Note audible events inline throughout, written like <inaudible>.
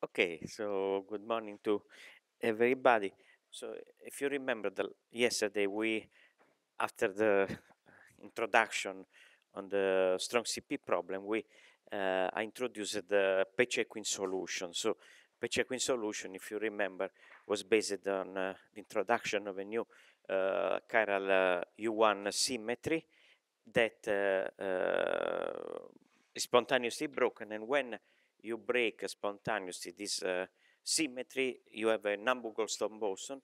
Okay, so good morning to everybody. So if you remember the yesterday we after the introduction on the strong CP problem, we uh, I introduced the Pechequin solution. So Pechequin solution, if you remember, was based on uh, the introduction of a new chiral uh, U1 uh, symmetry that is spontaneously broken. And when you break spontaneously this symmetry, you have a nambu goldstone boson,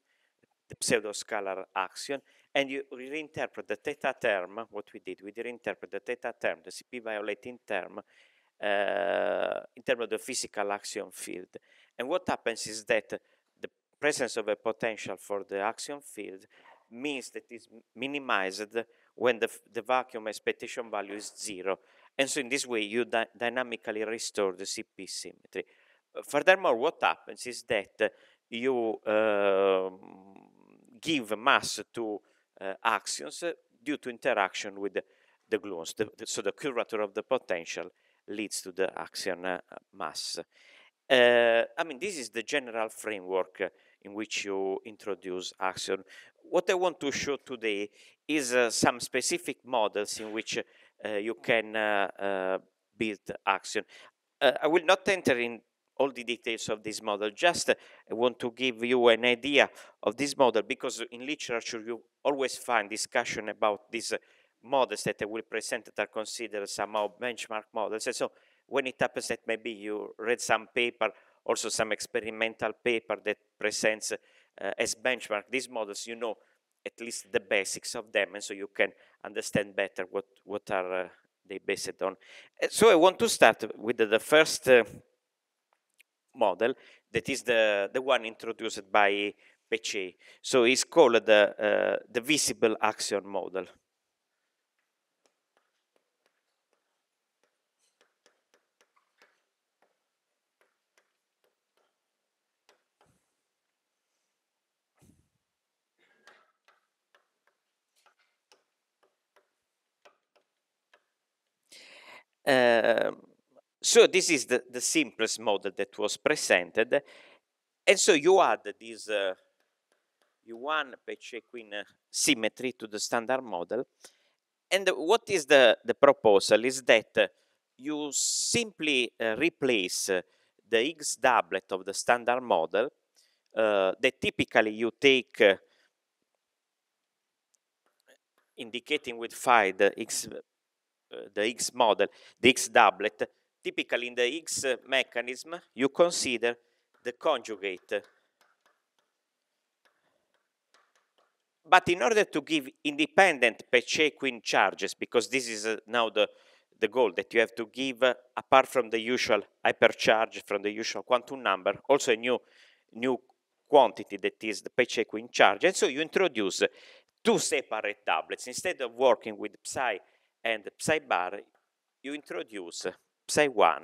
the pseudoscalar axion, and you reinterpret the theta term, what we did, we reinterpret the theta term, the CP violating term, uh, in terms of the physical axion field. And what happens is that presence of a potential for the axion field means that it's minimized when the, the vacuum expectation value is zero. And so in this way, you dynamically restore the CP symmetry. Uh, furthermore, what happens is that you uh, give mass to uh, axions due to interaction with the, the gluons. The, the, so the curvature of the potential leads to the axion uh, mass. Uh, I mean, this is the general framework in which you introduce action. What I want to show today is uh, some specific models in which uh, you can uh, uh build action. Uh, I will not enter in all the details of this model, just uh, I want to give you an idea of this model because in literature you always find discussion about these models that I will present that are considered somehow benchmark models. And so when it happens that maybe you read some paper also some experimental paper that presents uh, as benchmark these models, you know at least the basics of them, and so you can understand better what, what are uh, they based on. Uh, so I want to start with the, the first uh, model, that is the, the one introduced by Pechet. So it's called the, uh, the visible action model. Ehm, so this is the, the simplest model that was presented. And so you add this U1 uh, Pechequin uh, symmetry to the standard model. And what is the, the proposal is that uh, you simply uh, replace the X doublet of the standard model uh, that typically you take indicating with phi the X. Eh, the X model, the X doublet, typically in the X mechanism, you consider the conjugate. But in order to give independent peche charges, because this is uh, now the, the goal that you have to give, uh, apart from the usual hypercharge, from the usual quantum number, also a new, new quantity that is the peche charge. And so you introduce two separate doublets. Instead of working with psi and Psi-bar, you introduce Psi-1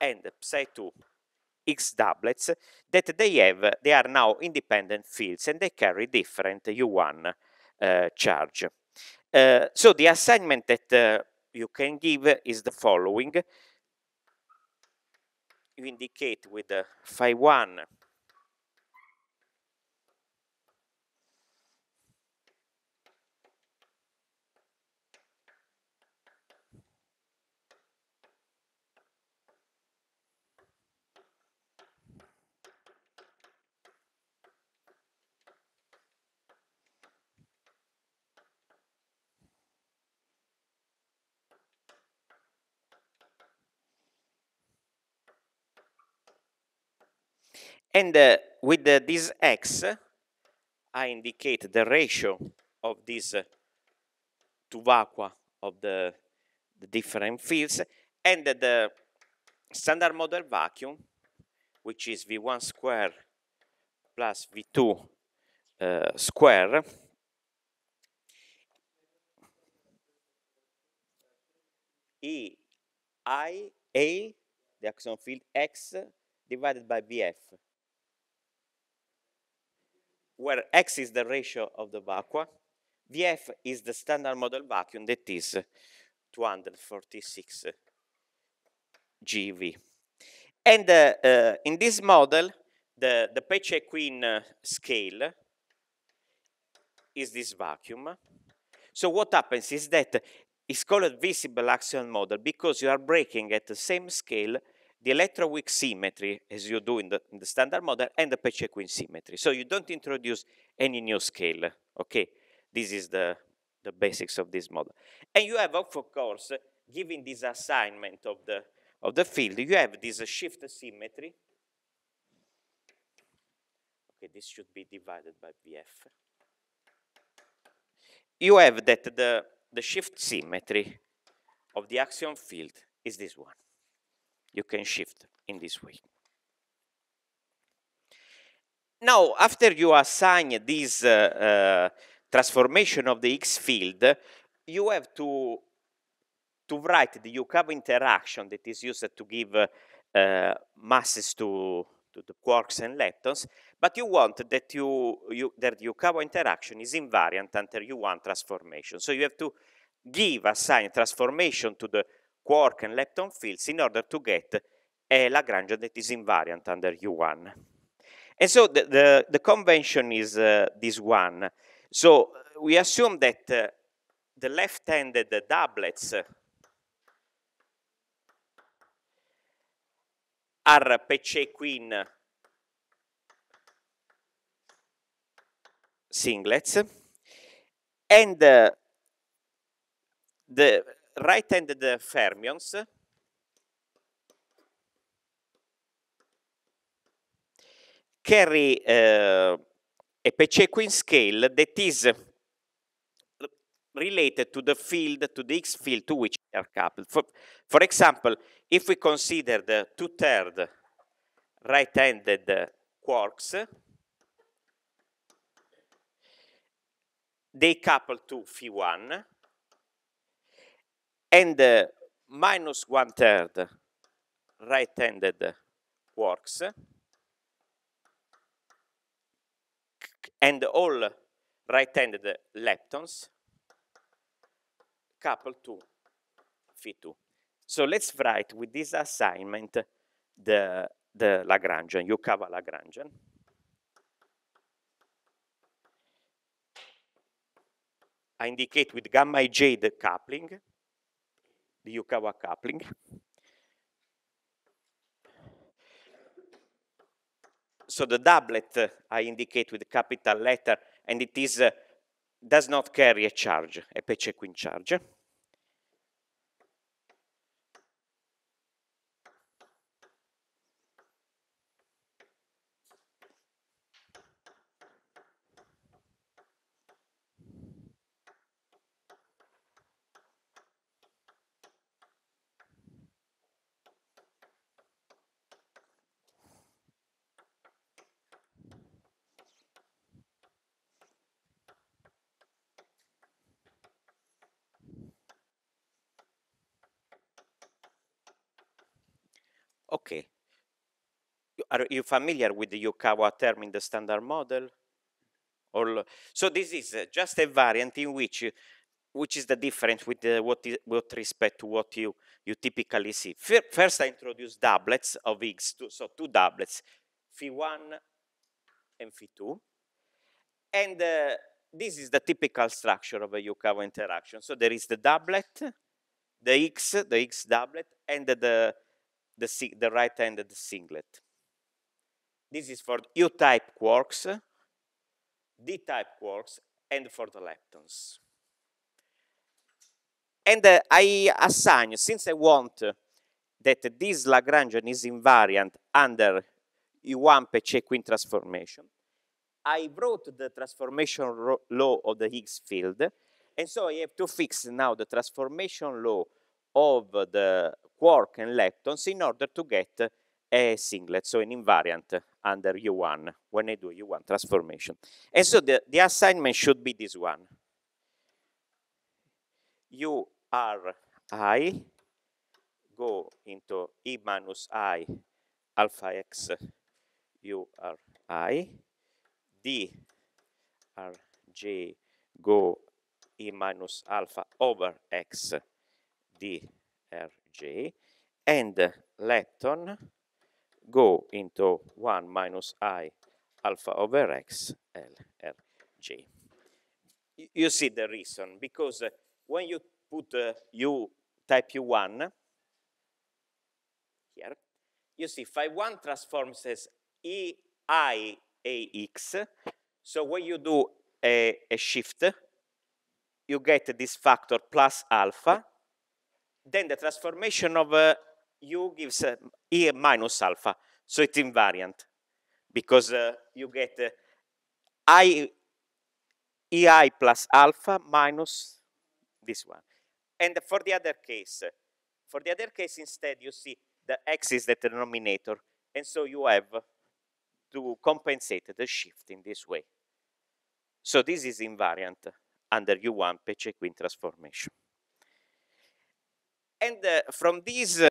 and Psi-2 X doublets that they have, they are now independent fields and they carry different U1 uh, charge. Uh, so the assignment that uh, you can give is the following. You indicate with uh, phi1 And uh, with uh, this x, I indicate the ratio of these uh, two vacua of the, the different fields, and uh, the standard model vacuum, which is V1 square plus V2 uh, square, E I A, the axiom field X, divided by BF where X is the ratio of the vacuum, VF is the standard model vacuum that is 246 GV. And uh, uh, in this model, the, the peche queen uh, scale is this vacuum. So what happens is that it's called visible axial model because you are breaking at the same scale the electroweak symmetry, as you do in the, in the standard model, and the Pachecoin symmetry. So you don't introduce any new scale, okay? This is the, the basics of this model. And you have, of course, given this assignment of the, of the field, you have this shift symmetry. Okay, this should be divided by VF. You have that the, the shift symmetry of the axiom field is this one you can shift in this way. Now, after you assign this uh, uh, transformation of the X field, you have to, to write the Yukawa interaction that is used to give uh, masses to, to the quarks and leptons, but you want that you, you that Yukawa interaction is invariant under U1 transformation. So you have to give assign transformation to the quark and lepton fields in order to get a eh, Lagrangian that is invariant under U1. And so the, the, the convention is uh, this one. So eh, we assume that uh, the left-handed doublets are Peche Queen singlets and uh, the right-handed fermions carry uh, a Pachecoin scale that is related to the field, to the X field to which they are coupled. For, for example, if we consider the two-thirds right-handed quarks, they couple to phi1, and uh, minus one third right-handed works and all right-handed leptons coupled to phi 2. So let's write with this assignment the, the Lagrangian, Yukawa Lagrangian. I indicate with gamma ij the coupling the Yukawa coupling. So the doublet uh, I indicate with capital letter, and it is uh, does not carry a charge, a Pechequin charge. Are you familiar with the Yukawa term in the standard model? Or, so this is uh, just a variant in which, uh, which is the difference with the, what, is, with respect to what you, you typically see. First, I introduce doublets of X2, so two doublets, phi1 and phi2. And uh, this is the typical structure of a Yukawa interaction. So there is the doublet, the X, the X doublet, and the, the, the, the right-handed singlet. This is for U-type quarks, D-type quarks, and for the leptons. And uh, I assign, since I want that this Lagrangian is invariant under U1 Pachequin transformation, I wrote the transformation law of the Higgs field, and so I have to fix now the transformation law of the quark and leptons in order to get a singlet, so an invariant under U1 when I do U1 transformation. And so the, the assignment should be this one. U r i go into e minus i alpha x u r i d r j go e minus alpha over x d r j and lepton go into 1 minus i alpha over x You see the reason, because uh, when you put uh, u type u1 here, you see phi 1 transforms as e i a x. So when you do a, a shift, you get this factor plus alpha. Then the transformation of uh, u gives uh, e minus alpha, so it's invariant because uh, you get uh, i ei plus alpha minus this one. And for the other case, for the other case, instead, you see the x is the denominator, and so you have to compensate the shift in this way. So this is invariant under U1 Pechequin transformation. And uh, from these uh,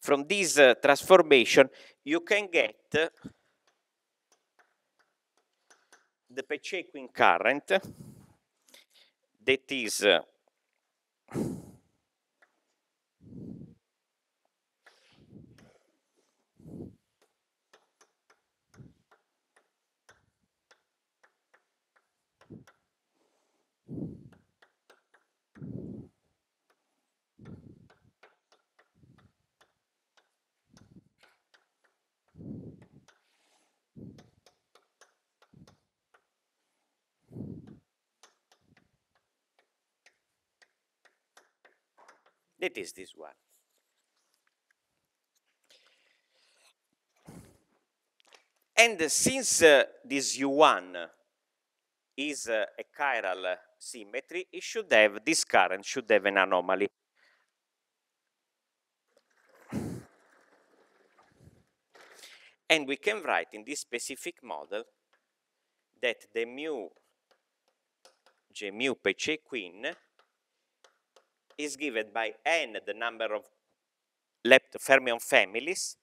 from this uh, transformation, you can get the Pachequin current that is uh, That is this one. And uh, since uh, this U1 is uh, a chiral symmetry, it should have, this current should have an anomaly. And we can write in this specific model that the mu, j mu p j queen is given by n, the number of left fermion families,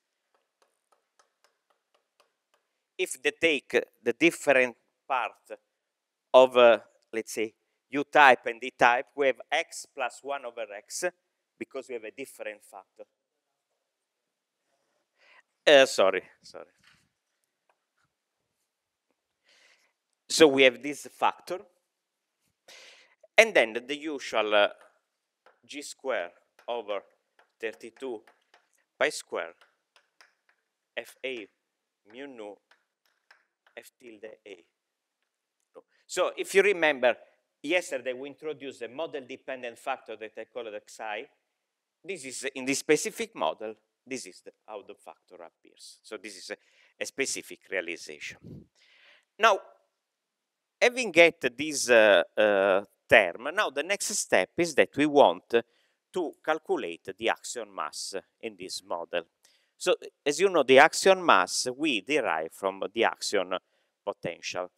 if they take the different part of, uh, let's say, u type and d type, we have x plus 1 over x because we have a different factor. Uh, sorry, sorry. So we have this factor. And then the usual uh, g square over 32 pi square fa mu nu f tilde a. So if you remember, yesterday we introduced a model-dependent factor that I called xi. This is, in this specific model, this is the, how the factor appears. So this is a, a specific realization. Now, having get this uh, uh, term. Now the next step is that we want to calculate the axion mass in this model. So as you know, the axion mass we derive from the axion potential.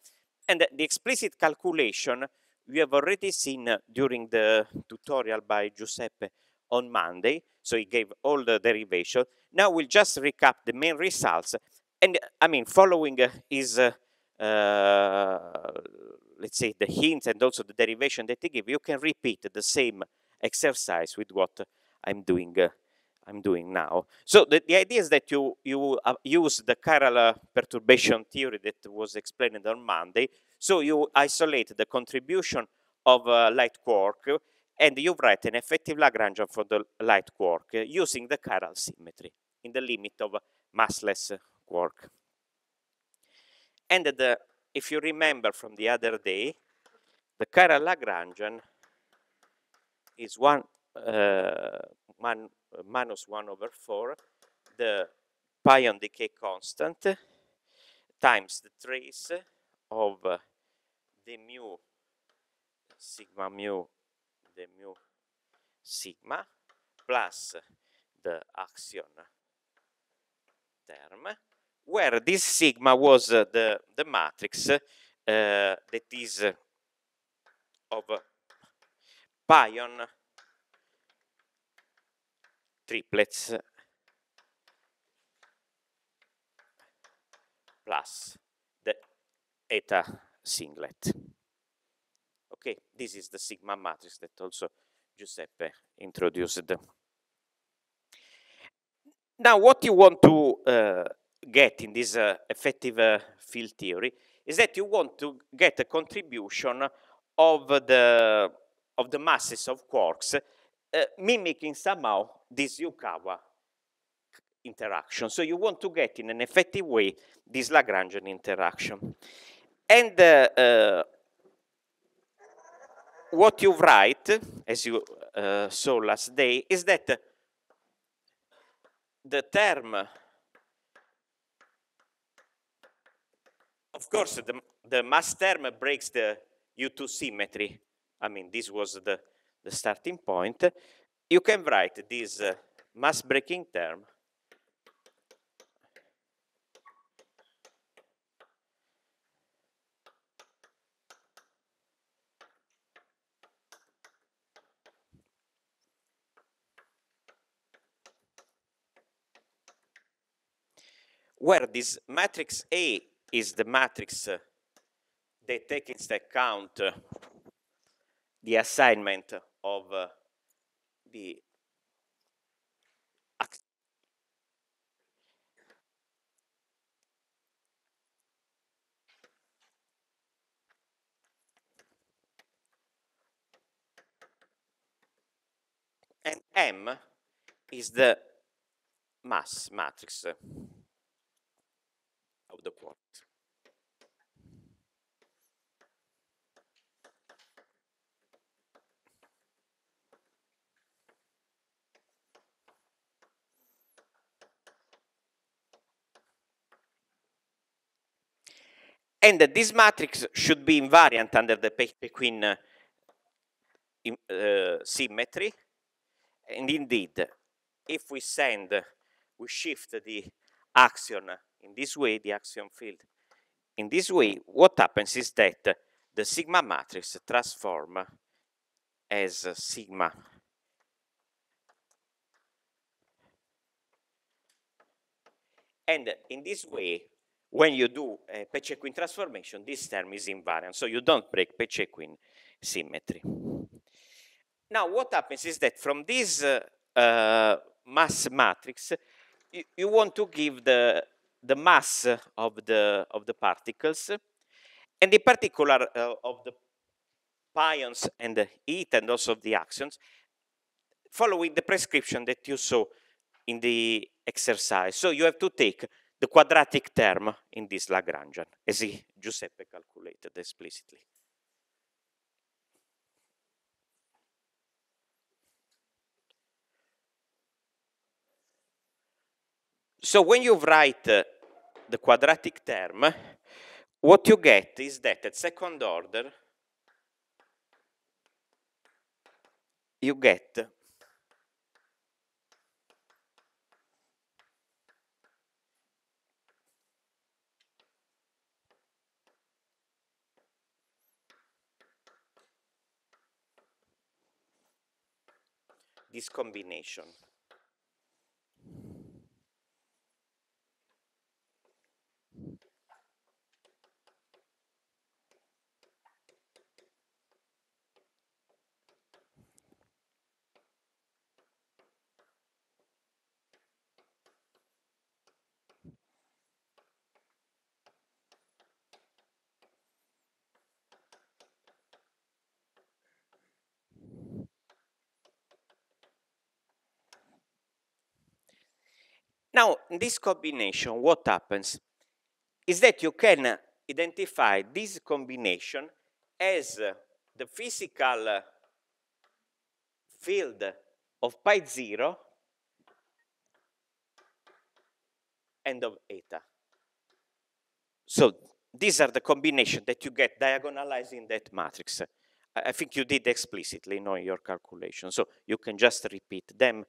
And the explicit calculation we have already seen during the tutorial by Giuseppe on Monday. So he gave all the derivation. Now we'll just recap the main results. And I mean, following his uh, uh, let's say, the hints and also the derivation that they give, you can repeat the same exercise with what I'm doing uh, I'm doing now. So the, the, idea is that you, you uh, use the chiral uh, perturbation theory that was explained on Monday. So you isolate the contribution of a uh, light quark and you write an effective Lagrangian for the light quark uh, using the chiral symmetry in the limit of massless quark. And the if you remember from the other day, the chiral Lagrangian is one, uh, man, uh, minus 1 over 4, the pi on decay constant, times the trace of uh, the mu sigma mu the mu sigma plus the axion term where this sigma was eh, the, the matrix eh, that is eh, of pion triplets plus the eta singlet. Okay, this is the sigma matrix that also Giuseppe introduced. Now, what you want to uh, get in this uh, effective uh, field theory is that you want to get a contribution of the, of the masses of quarks uh, mimicking somehow this Yukawa interaction. So you want to get in an effective way this Lagrangian interaction. And uh, uh what you write, as you uh, saw last day, is that the term Of course, the, the mass term breaks the U2 symmetry. I mean, this was the, the starting point. You can write this uh, mass breaking term where this matrix A is the matrix uh, that takes into account uh, the assignment of uh, the and M is the mass matrix of the quark. And this matrix should be invariant under the Pequin uh, uh, symmetry. And indeed, if we send, we shift the axion in this way, the axion field in this way, what happens is that the sigma matrix transforms as sigma And in this way, when you do a eh, Pachequin transformation, this term is invariant, so you don't break Pachequin symmetry. Now, what happens is that from this uh, uh, mass matrix, you, you, want to give the, the mass of the, of the particles, and in particular uh, of the pions and the heat and also of the axons, following the prescription that you saw in the exercise. So you have to take the quadratic term in this Lagrangian, as he, Giuseppe calculated explicitly. So when you write uh, the quadratic term, what you get is that at second order, you get this combination. Now, this combination, what happens? Is that you can identify this combination as uh, the physical uh, field of pi zero and of eta. So these are the combination that you get diagonalizing that matrix. I, think you did explicitly, know, your calculation. So you can just repeat them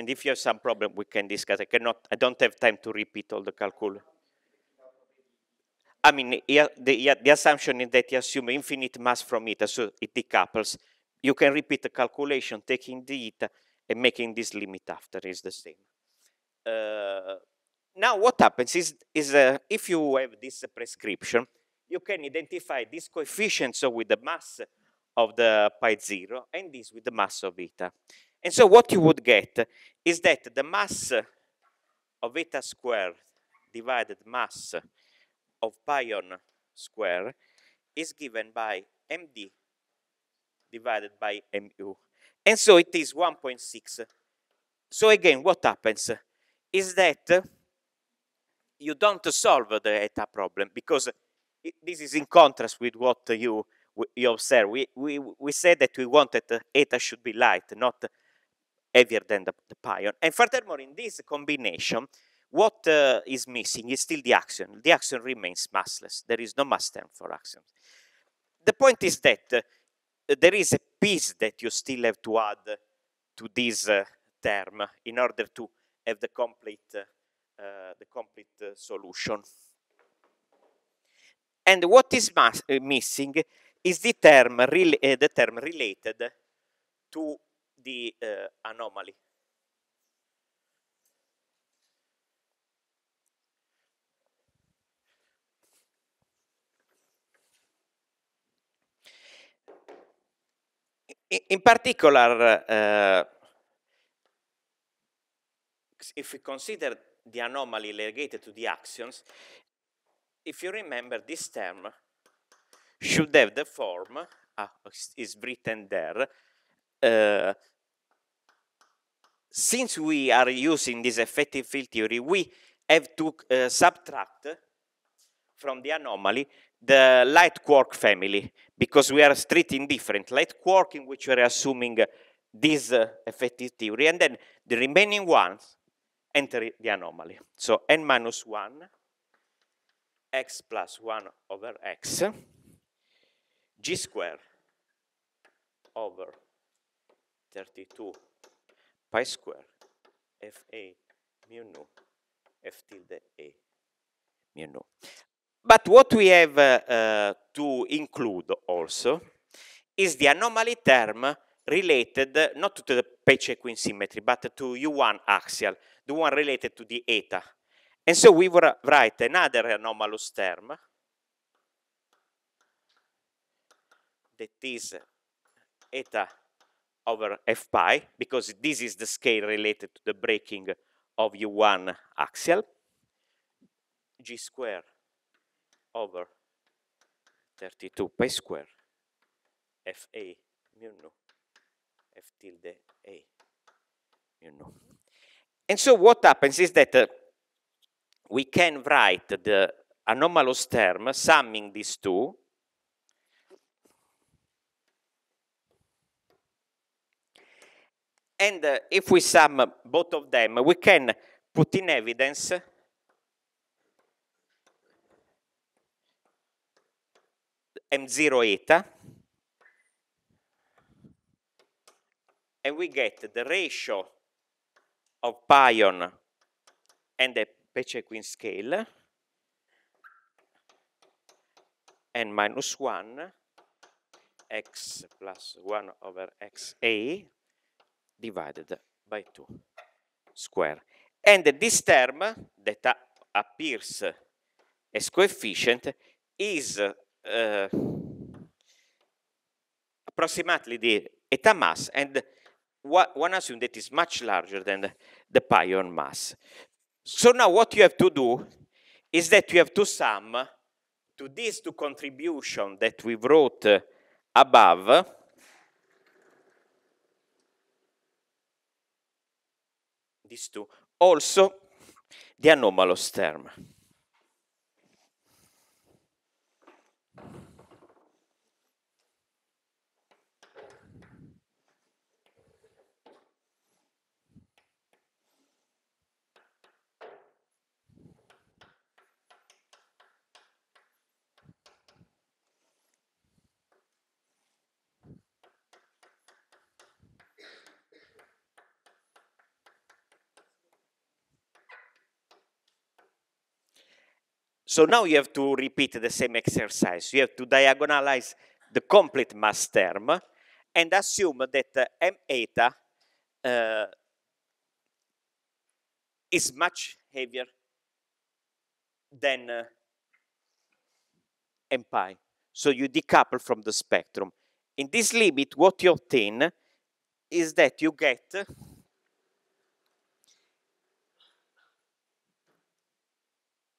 and if you have some problem, we can discuss. I cannot, I don't have time to repeat all the calculus. I mean, the, the, the assumption is that you assume infinite mass from eta, so it decouples. You can repeat the calculation, taking the eta and making this limit after is the same. Uh, now, what happens is, is uh, if you have this prescription, you can identify these coefficients so with the mass of the pi zero and this with the mass of eta. And so what you would get is that the mass of eta squared divided mass of pion square is given by md divided by mu. And so it is 1.6. So again, what happens is that you don't solve the eta problem because it, this is in contrast with what you you observe. We, we, we said that we wanted eta should be light, not heavier than the, the pion. And furthermore, in this combination, what uh, is missing is still the axion. The axion remains massless. There is no mass term for axions. The point is that uh, there is a piece that you still have to add to this uh, term in order to have the complete, uh, uh, the complete uh, solution. And what is missing is the term, the term related to di eh, anomali. In particolare, uh, if we consider the anomaly related to the axioms, if you remember this term should have the form, uh, is written there, uh, since we are using this effective field theory, we have to uh, subtract from the anomaly the light quark family because we are treating different light quark in which we are assuming uh, this uh, effective theory and then the remaining ones enter the anomaly. So n minus 1 x plus 1 over x g square over 32 pi square fa mu nu f tilde a mu nu. But what we have uh, to include also is the anomaly term related not to the page symmetry, but to U1 axial, the one related to the eta. And so we will write another anomalous term that is eta over f pi, because this is the scale related to the breaking of U1 axial, g square over 32 pi square fa mu nu f tilde a mu nu. And so what happens is that uh, we can write the anomalous term summing these two And uh, if we sum both of them, we can put in evidence m0 eta, and we get the ratio of pion and the Pechequin scale n minus 1 x plus 1 over x a divided by 2 square. And this term that appears as coefficient is uh, approximately the eta mass and one assume that is much larger than the pion mass. So now what you have to do is that you have to sum to these two contributions that we wrote above this too. Also, the anomalous term. So now you have to repeat the same exercise. You have to diagonalize the complete mass term and assume that uh, m eta uh, is much heavier than uh, m pi. So you decouple from the spectrum. In this limit, what you obtain is that you get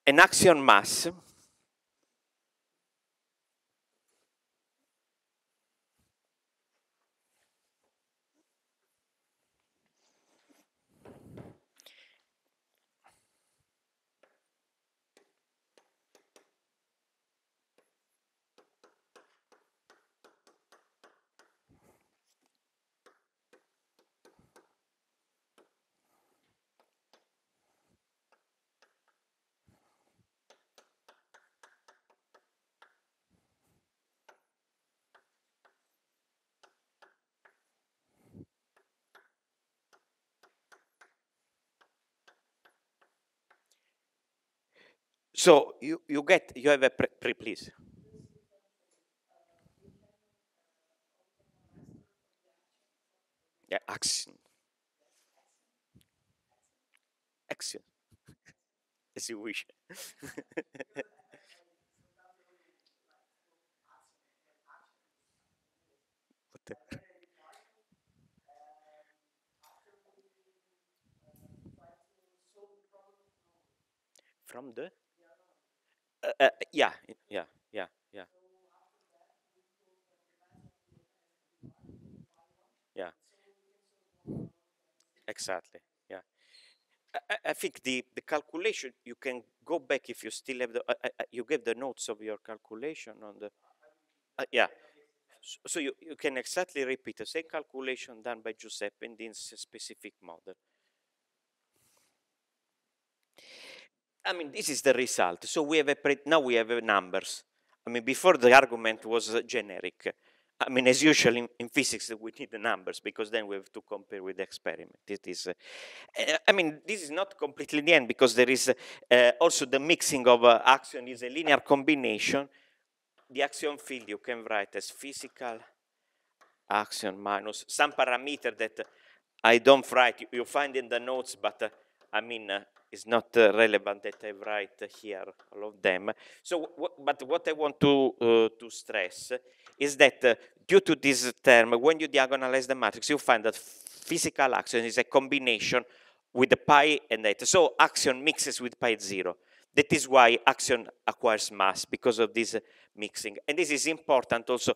an action mass So you, you get, you have a, pre, pre please. Yeah, action. Action. <laughs> As you wish. <laughs> From the uh, uh, yeah, yeah, yeah, yeah. Yeah. Exactly. Yeah. I, I think the, the calculation you can go back if you still have the uh, uh, uh, you gave the notes of your calculation on the uh, yeah so, so you, you can exactly repeat the same calculation done by Giuseppe in this specific model I mean, this is the result. So we have a pre now we have numbers. I mean, before the argument was uh, generic. I mean, as usual in, in, physics, <laughs> we need the numbers because then we have to compare with the experiment. It is, uh, uh, I mean, this is not completely the end because there is uh, also the mixing of uh, action is a linear combination. The action field you can write as physical action minus some parameter that I don't write. You, you find in the notes, but uh, I mean, it's not uh, relevant that I write here all of them. So, but what I want to, uh, to stress is that uh, due to this term, when you diagonalize the matrix, you find that physical action is a combination with the pi and eta. So action mixes with pi zero. That is why action acquires mass because of this mixing. And this is important also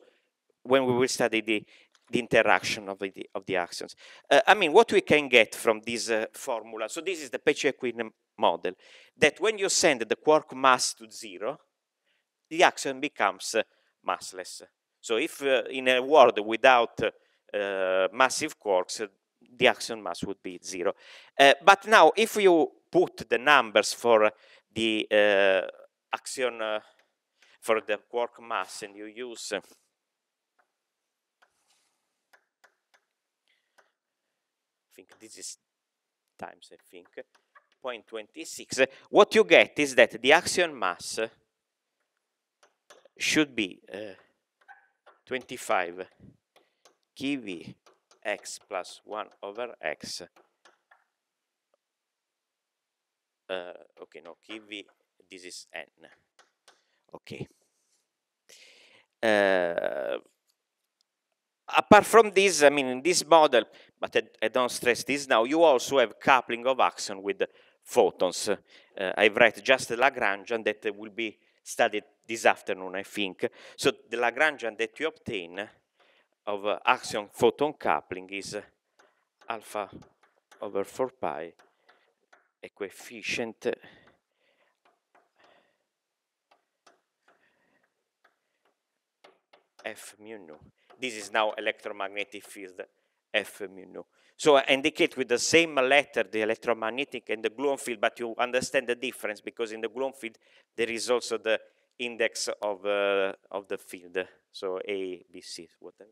when we will study the the interaction of the, of the axions. Uh, I mean, what we can get from this uh, formula, so this is the Pecci-Equin model, that when you send the quark mass to zero, the axion becomes uh, massless. So if uh, in a world without uh, massive quarks, the axion mass would be zero. Uh, but now, if you put the numbers for the axion, for the quark mass, and you use think this is times, I think, 0.26, what you get is that the axion mass should be uh, 25 kV x plus 1 over x. Uh, okay, no, kV, this is n. Okay. Uh, apart from this, I mean, in this model, but I, I, don't stress this now, you also have coupling of action with photons. Uh, I've read just the Lagrangian that will be studied this afternoon, I think. So the Lagrangian that you obtain of uh, axion-photon coupling is alpha over 4 pi, a coefficient f mu nu. This is now electromagnetic field, F mu nu. So I indicate with the same letter the electromagnetic and the gluon field, but you understand the difference because in the gluon field there is also the index of, uh, of the field, so A, B, C, whatever.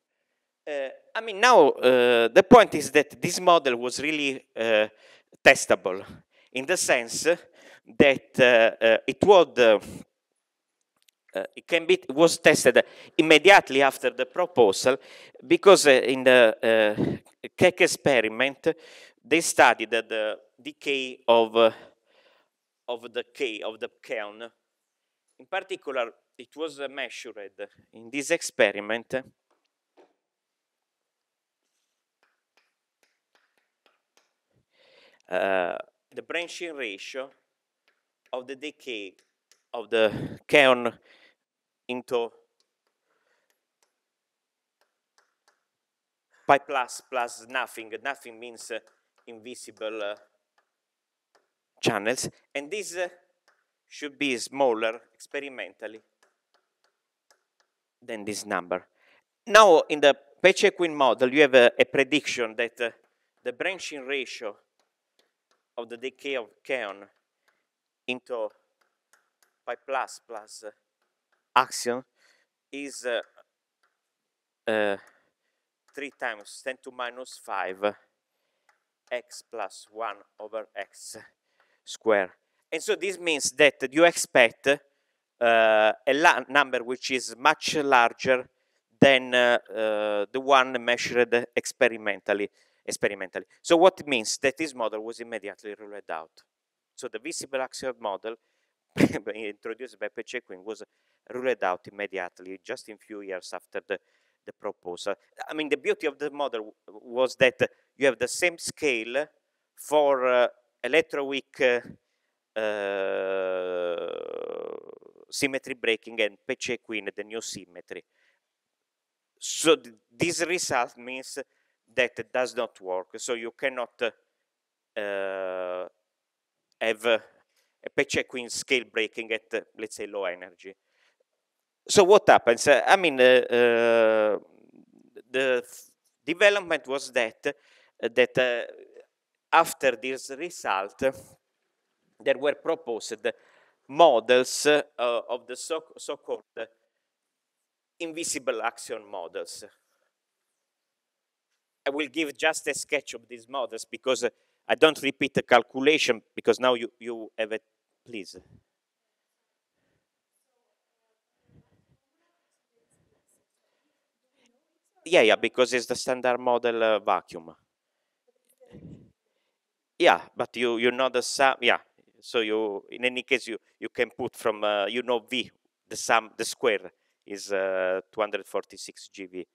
Uh, I mean, now uh, the point is that this model was really uh, testable in the sense that uh, uh, it was uh, it can be it was tested immediately after the proposal because uh, in the uh, Keck experiment they studied the decay of uh, of the K of the caon. In particular, it was measured in this experiment. Uh, the branching ratio of the decay of the caon into pi plus plus nothing. Nothing means uh, invisible uh, channels. And this uh, should be smaller experimentally than this number. Now, in the peche model, you have a, a prediction that uh, the branching ratio of the decay of kaon into pi plus plus Action is uh, 3 times 10 to minus 5 x plus 1 over x square. And so this means that you expect uh, a number which is much larger than uh, the one measured experimentally. experimentally. So what it means that this model was immediately ruled out. So the visible axial model introduced by Pacheco was ruled out immediately, just in few years after the, the proposal. I mean, the beauty of the model was that you have the same scale for uh, electroweak uh, uh, symmetry breaking and Pachequin, the new symmetry. So th this result means that it does not work. So you cannot uh, have uh, a patch echoing scale breaking at, uh, let's say, low energy. So what happens? Uh, I mean, uh, the development was that, that eh, after this result, there were proposed models of the so-called invisible action models. I will give just a sketch of these models because I don't repeat the calculation because now you, you have a please. Yeah, yeah, because it's the standard model uh, vacuum. Yeah, but you you know the sum. Yeah, so you in any case you you can put from uh, you know V the sum the square is uh, 246 GV.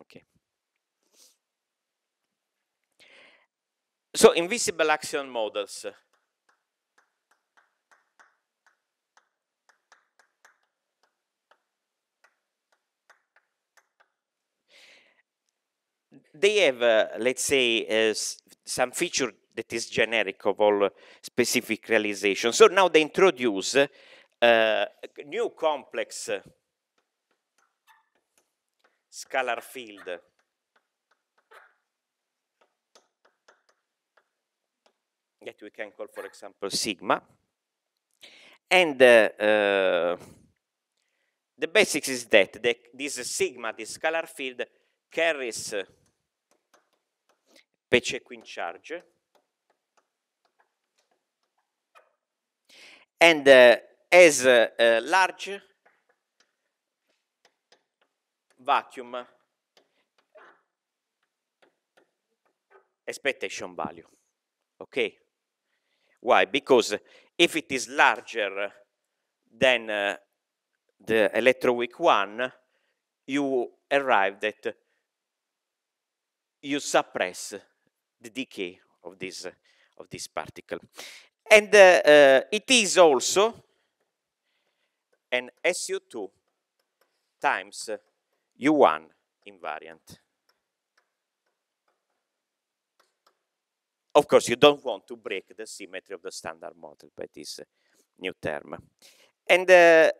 Okay. So invisible action models. they have, uh, let's say, uh, some feature that is generic of all specific realizations. So now they introduce uh, new complex uh, scalar field. that we can call, for example, sigma. And uh, uh, the basics is that the, this sigma, this scalar field, carries uh, paycheck in charge. And uh, as a, uh, a large vacuum expectation value. Okay? Why? Because if it is larger than uh, the electroweak one, you arrived at, you suppress the decay of this, of this particle. And uh, uh, it is also an SO2 times U1 invariant. Of course, you don't want to break the symmetry of the standard model by this uh, new term. And uh,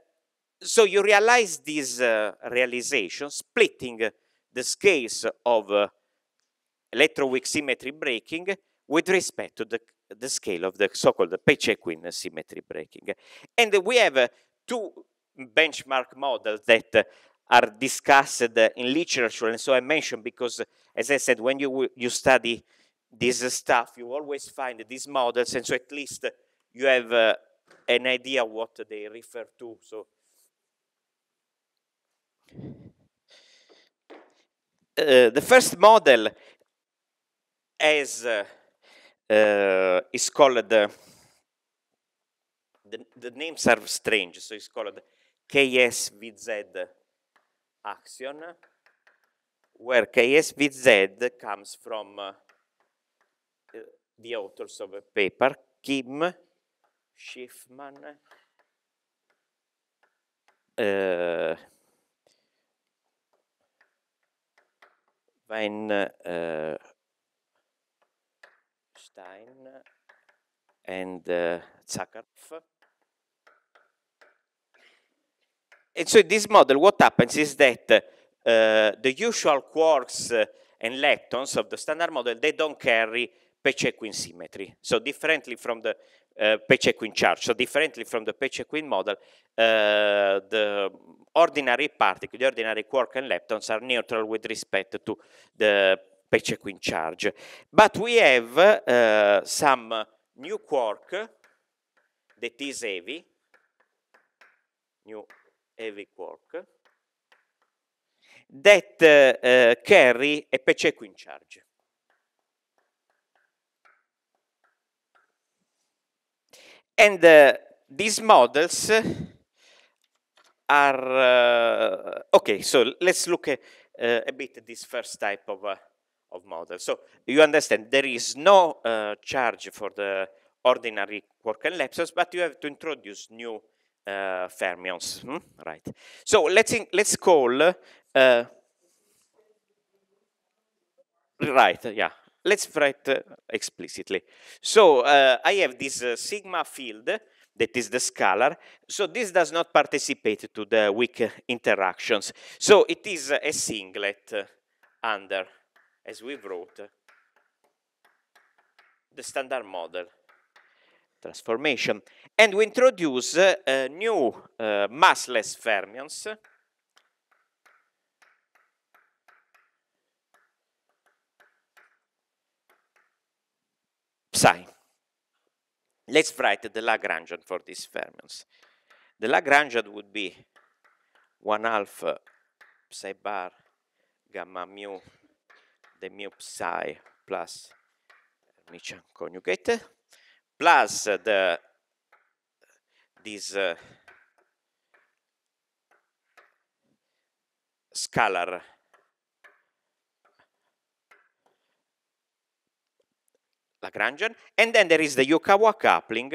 so you realize this uh, realization, splitting the scales of uh, electroweak symmetry breaking with respect to the, the scale of the so-called Pechequin symmetry breaking. And we have uh, two benchmark models that uh, are discussed in literature, and so I mentioned because, as I said, when you, you study this stuff, you always find these models, and so at least you have uh, an idea what they refer to. So, uh, the first model as uh, uh, is called the, the names are strange, so it's called KSVZ action, where KSVZ comes from uh, the authors of a paper, Kim, Schiffman, uh, uh, Stein and uh, Zakharov. And so in this model, what happens is that uh, the usual quarks uh, and leptons of the standard model, they don't carry Pechequin symmetry. So differently from the uh, Pechequin charge, so differently from the Pechequin model, uh, the ordinary particle, the ordinary quark and leptons are neutral with respect to the Pacheco in charge. But we have uh, some new quark that is heavy, new heavy quark, that uh, uh, carry a Pacheco in charge. And uh, these models are, okay, so let's look at, a bit at this first type of of model. So you understand there is no uh, charge for the ordinary quark and leptons, but you have to introduce new uh, fermions, hmm? right? So let's in, let's call uh, right, yeah. Let's write uh, explicitly. So uh, I have this uh, sigma field that is the scalar. So this does not participate to the weak interactions. So it is a singlet under as we wrote the standard model transformation. And we introduce uh, uh, new uh, massless fermions. Psi. Let's write the Lagrangian for these fermions. The Lagrangian would be 1 half psi bar gamma mu the mu psi plus Hermitian conjugate plus the this uh, scalar Lagrangian and then there is the Yukawa coupling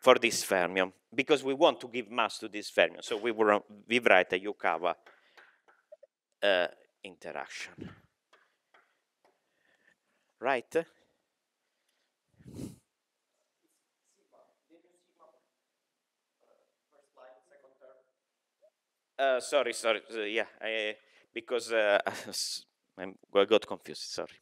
for this fermion because we want to give mass to this fermion so we will uh, we write a Yukawa uh, interaction right? Uh, sorry, sorry. Uh, yeah, I, because uh, <laughs> I got confused. Sorry.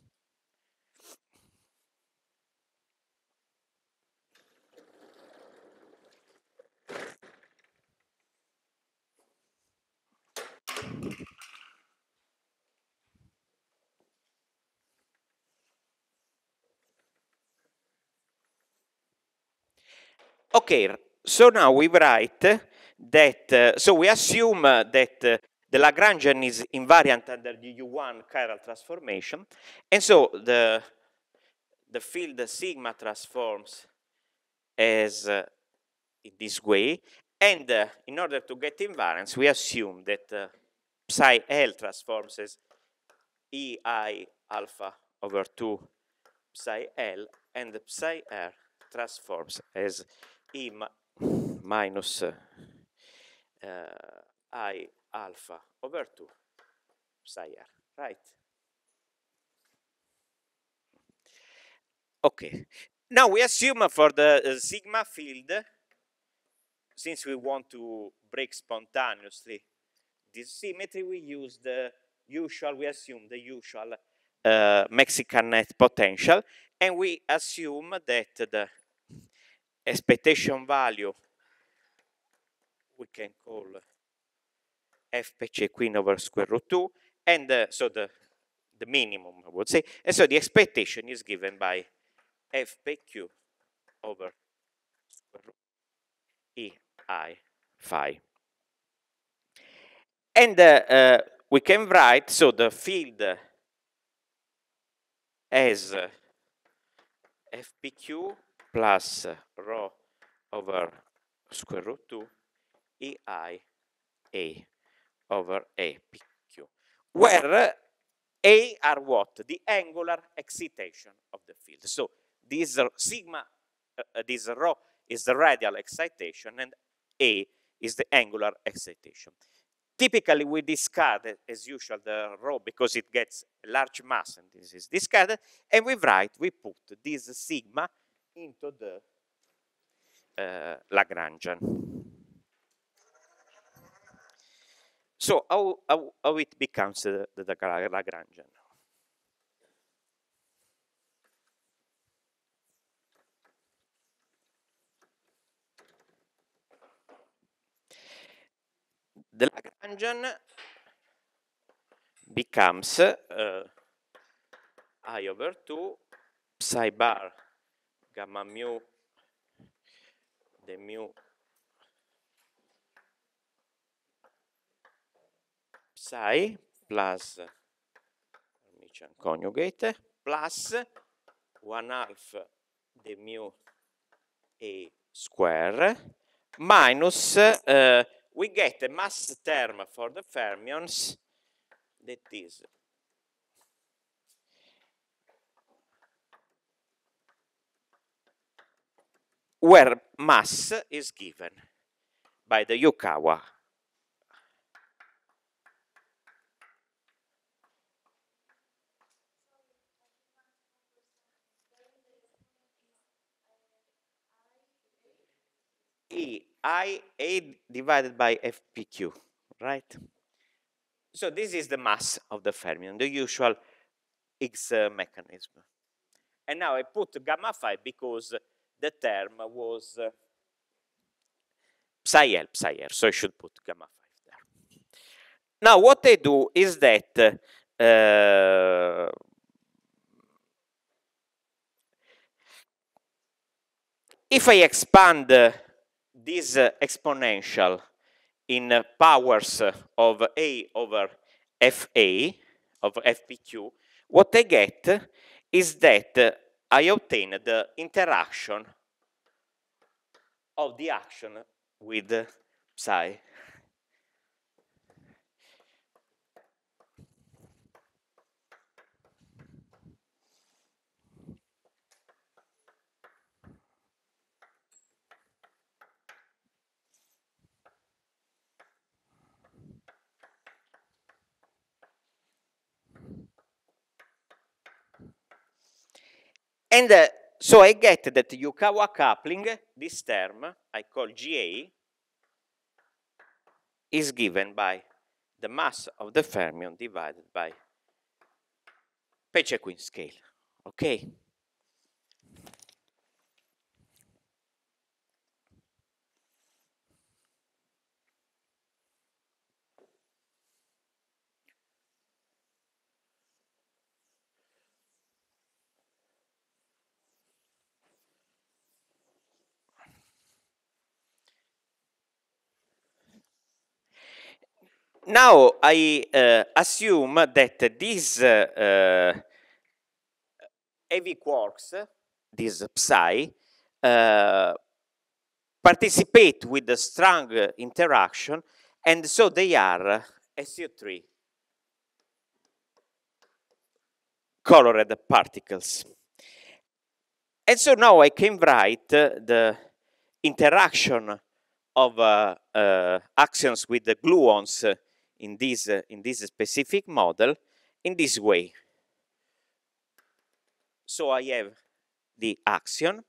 Okay, so now we write that, uh, so we assume uh, that uh, the Lagrangian is invariant under the U1 chiral transformation, and so the, the field sigma transforms as in this way, and in order to get invariance, we assume that psi L transforms as EI alpha over 2 psi L, and psi R transforms as e ma minus eh, i alpha over 2 psi r, right? Okay, now we assume for the eh, sigma field, since we want to break spontaneously this symmetry, we use the usual, we assume the usual uh, Mexican net potential, and we assume that the expectation value, we can call fpc queen over square root 2, and uh, so the, the minimum, I would say, and so the expectation is given by fpq over square root e i phi. And uh, uh, we can write, so the field as fpq plus rho over square root 2 EI A over APQ, where A are what? The angular excitation of the field. So this sigma, uh, uh, this rho is the radial excitation and A is the angular excitation. Typically, we discard, as usual, the rho because it gets large mass and this is discarded, and we write, we put this sigma into the uh, eh, Lagrangian. So how, how, how it becomes the, the, the Lagrangian? The Lagrangian becomes uh, eh, i over 2 psi bar gamma mu de mu psi plus Hermitian conjugate plus 1 half de mu a square minus uh, we get a mass term for the fermions that is where mass is given by the Yukawa E I A divided by FPQ, right? So this is the mass of the fermion, the usual X uh, mechanism. And now I put gamma phi because the term was uh, Psi-L, Psi-R, so I should put gamma 5 there. Now what they do is that uh, if I expand uh, this uh, exponential in uh, powers uh, of A over FA, of FPQ, what I get is that uh, I obtain the interaction of the action with psi. And uh, so I get that Yukawa coupling, this term I call GA, is given by the mass of the fermion divided by Pechequin scale. Okay? now I uh, assume that these uh, uh heavy quarks, these psi, uh, participate with the strong interaction, and so they are SO3 colored particles. And so now I can write the interaction of uh, axions with the gluons in this, uh, in this specific model in this way. So I have the axion,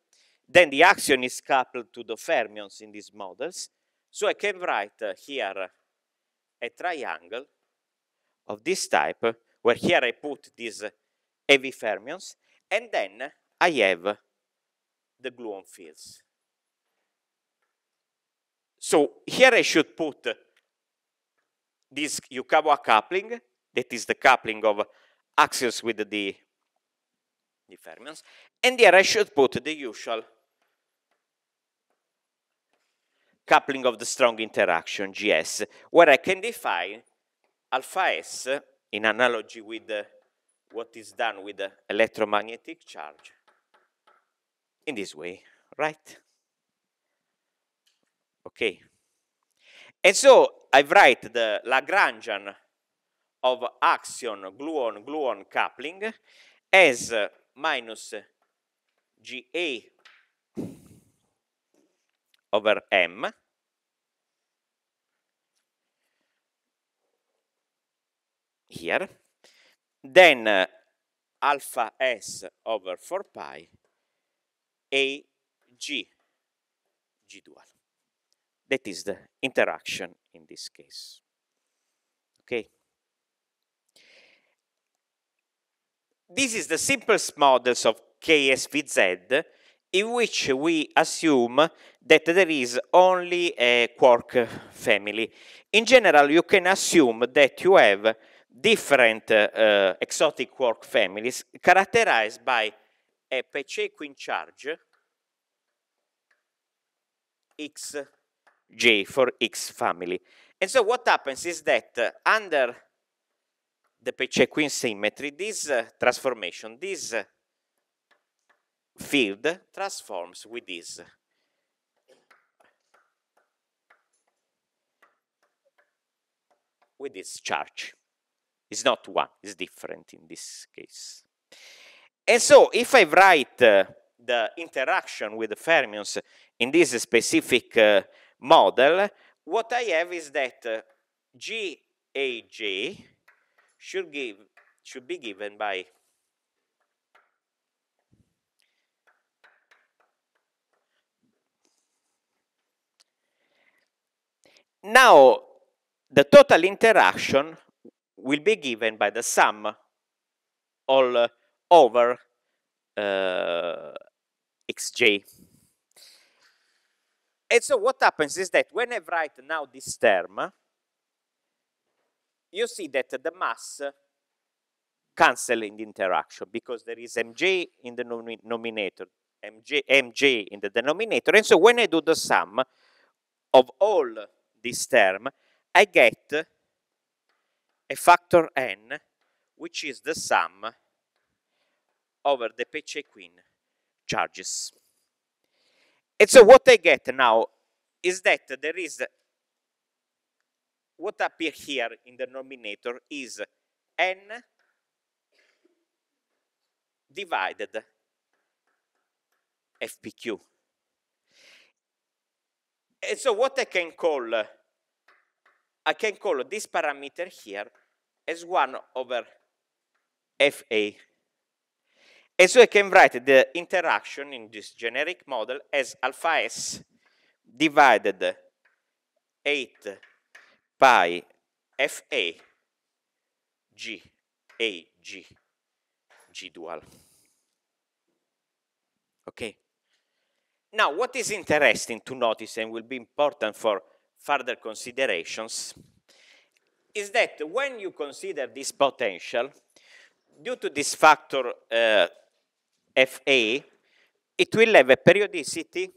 then the axion is coupled to the fermions in these models, so I can write uh, here a triangle of this type, where here I put these heavy fermions, and then I have the gluon fields. So here I should put this Yukawa coupling, that is the coupling of axions with the, the fermions, and here I should put the usual coupling of the strong interaction, GS, where I can define alpha S in analogy with what is done with the electromagnetic charge in this way, right? Okay. And so I write the Lagrangian of axion gluon gluon coupling as minus GA over M here, then uh, alpha S over 4 pi A G, G dual. that is the interaction in this case. Okay. This is the simplest models of KSVZ in which we assume that there is only a quark family. In general, you can assume that you have different uh, exotic quark families characterized by a in charge X J for X family. And so what happens is that uh, under the Pachequin symmetry, this uh, transformation, this uh, field transforms with this. with this charge. It's not one, it's different in this case. And so if I write uh, the interaction with the fermions in this specific uh, model, what I have is that uh, GAG should give should be given by Now, the total interaction will be given by the sum all uh, over uh, xj. And so what happens is that when I write now this term, you see that the mass in the interaction because there is mj in the numerator, mj, mj in the denominator. And so when I do the sum of all this term, I get a factor n, which is the sum over the Peche Queen charges. And so what I get now is that there is what appear here in the denominator is n divided FPQ. And so what I can call, I can call this parameter here as 1 over FA and so I can write the interaction in this generic model as alpha s divided 8 pi f a g a g g dual. Okay. Now, what is interesting to notice and will be important for further considerations is that when you consider this potential, due to this factor uh, FA, it will have a periodicity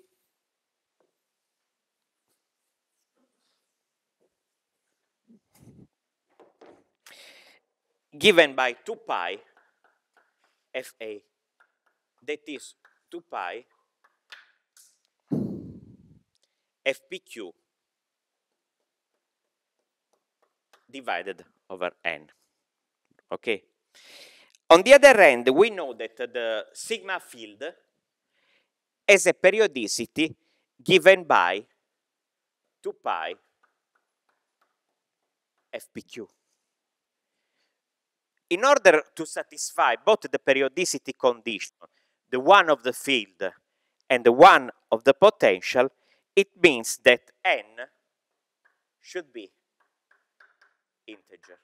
given by 2 pi FA. That is 2 pi FPQ divided over N. Okay? On the other hand, we know that the sigma field has a periodicity given by 2 pi FPQ. In order to satisfy both the periodicity condition, the one of the field and the one of the potential, it means that n should be integer.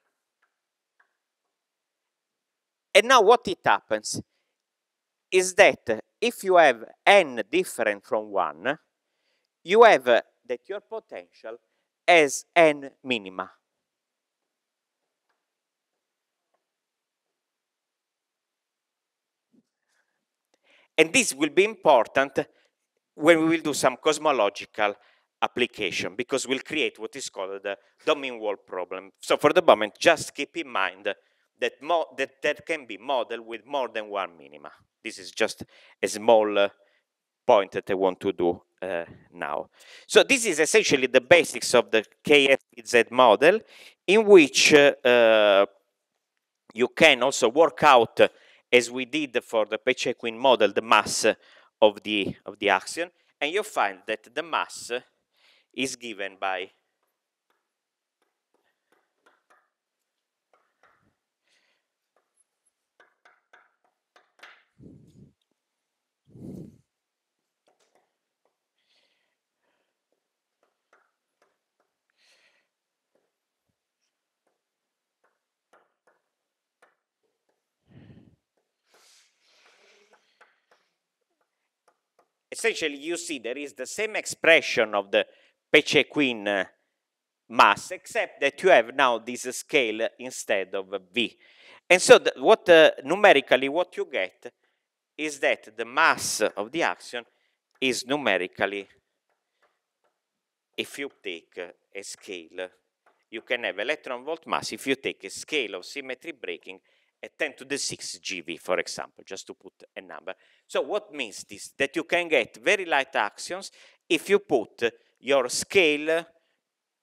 And now what it happens is that if you have n different from 1, you have that your potential has n minima. And this will be important when we will do some cosmological application because we'll create what is called the domain wall problem. So for the moment, just keep in mind that, that, that can be modeled with more than one minima. This is just a small uh, point that I want to do uh, now. So this is essentially the basics of the KFZ model in which uh, uh, you can also work out, uh, as we did for the Peche-Quinn model, the mass of the, of the axion, and you find that the mass is given by essentially you see there is the same expression of the Pechequin eh, mass, except that you have now this scale instead of V. And so the, what uh, numerically what you get is that the mass of the action is numerically, if you take a scale, you can have electron volt mass if you take a scale of symmetry breaking 10 to the 6 GV, for example, just to put a number. So what means this? That you can get very light axions if you put your scale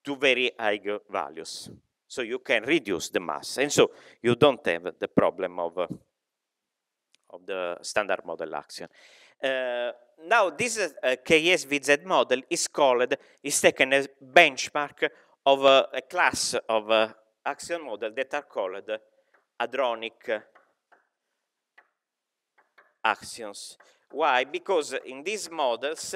to very high values. So you can reduce the mass. And so you don't have the problem of, uh, of the standard model axion. Uh, now this uh, KSVZ model is called, is taken as benchmark of uh, a class of uh, axion model that are called hadronic axions. Why? Because in these models,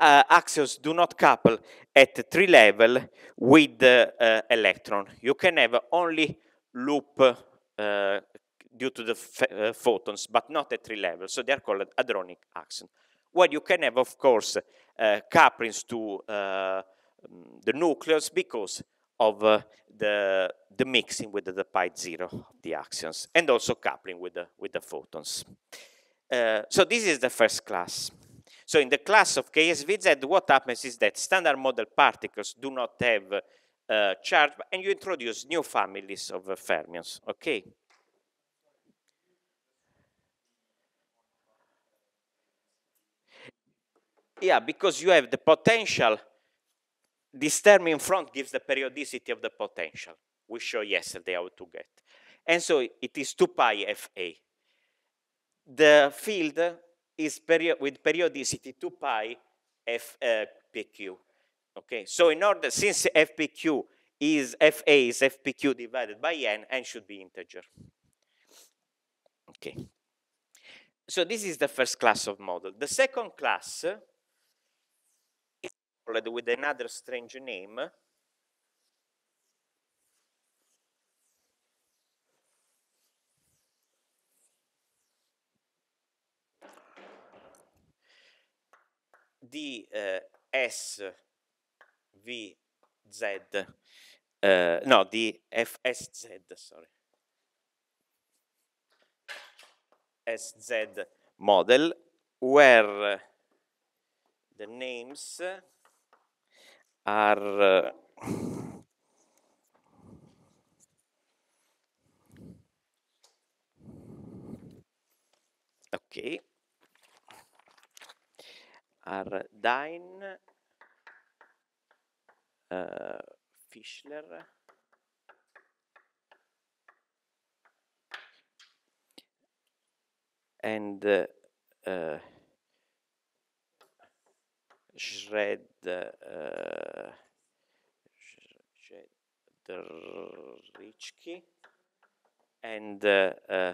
uh, axions do not couple at three level with the uh, uh, electron. You can have only loop uh, due to the uh, photons, but not at three level. So they are called hadronic axions. Well, you can have, of course, uh, couplings to mm, the nucleus because of uh, the, the mixing with the, the pi zero of the axions and also coupling with the, with the photons. Uh, so this is the first class. So in the class of KSVZ, what happens is that standard model particles do not have uh, charge, and you introduce new families of uh, fermions, okay? Yeah, because you have the potential this term in front gives the periodicity of the potential. We showed yesterday how to get. And so it is 2 pi FA. The field is period with periodicity 2 pi FPQ. Uh, okay, so in order, since FPQ is FA is FPQ divided by N, N should be integer. Okay. So this is the first class of model. The second class with another strange name. D uh, S V Z, uh, no, the F S Z, sorry, S Z model, where the names R okay R dine ফিশলার and uh, uh, shred, uh, eh, Richki and uh, uh,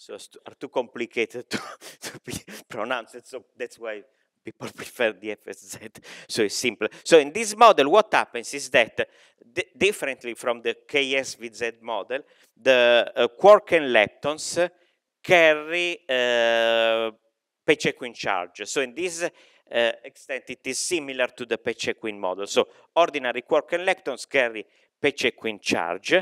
So are too complicated to, <laughs> to be pronounced, so that's why people <laughs> prefer the FSZ, so it's simple. So in this model, what happens is that, differently from the KSVZ model, the uh, quark and leptons carry uh, ehm, Pachecoin charge. So in this uh, extent, it is similar to the Pachecoin model. So ordinary quark and leptons carry Pachecoin charge.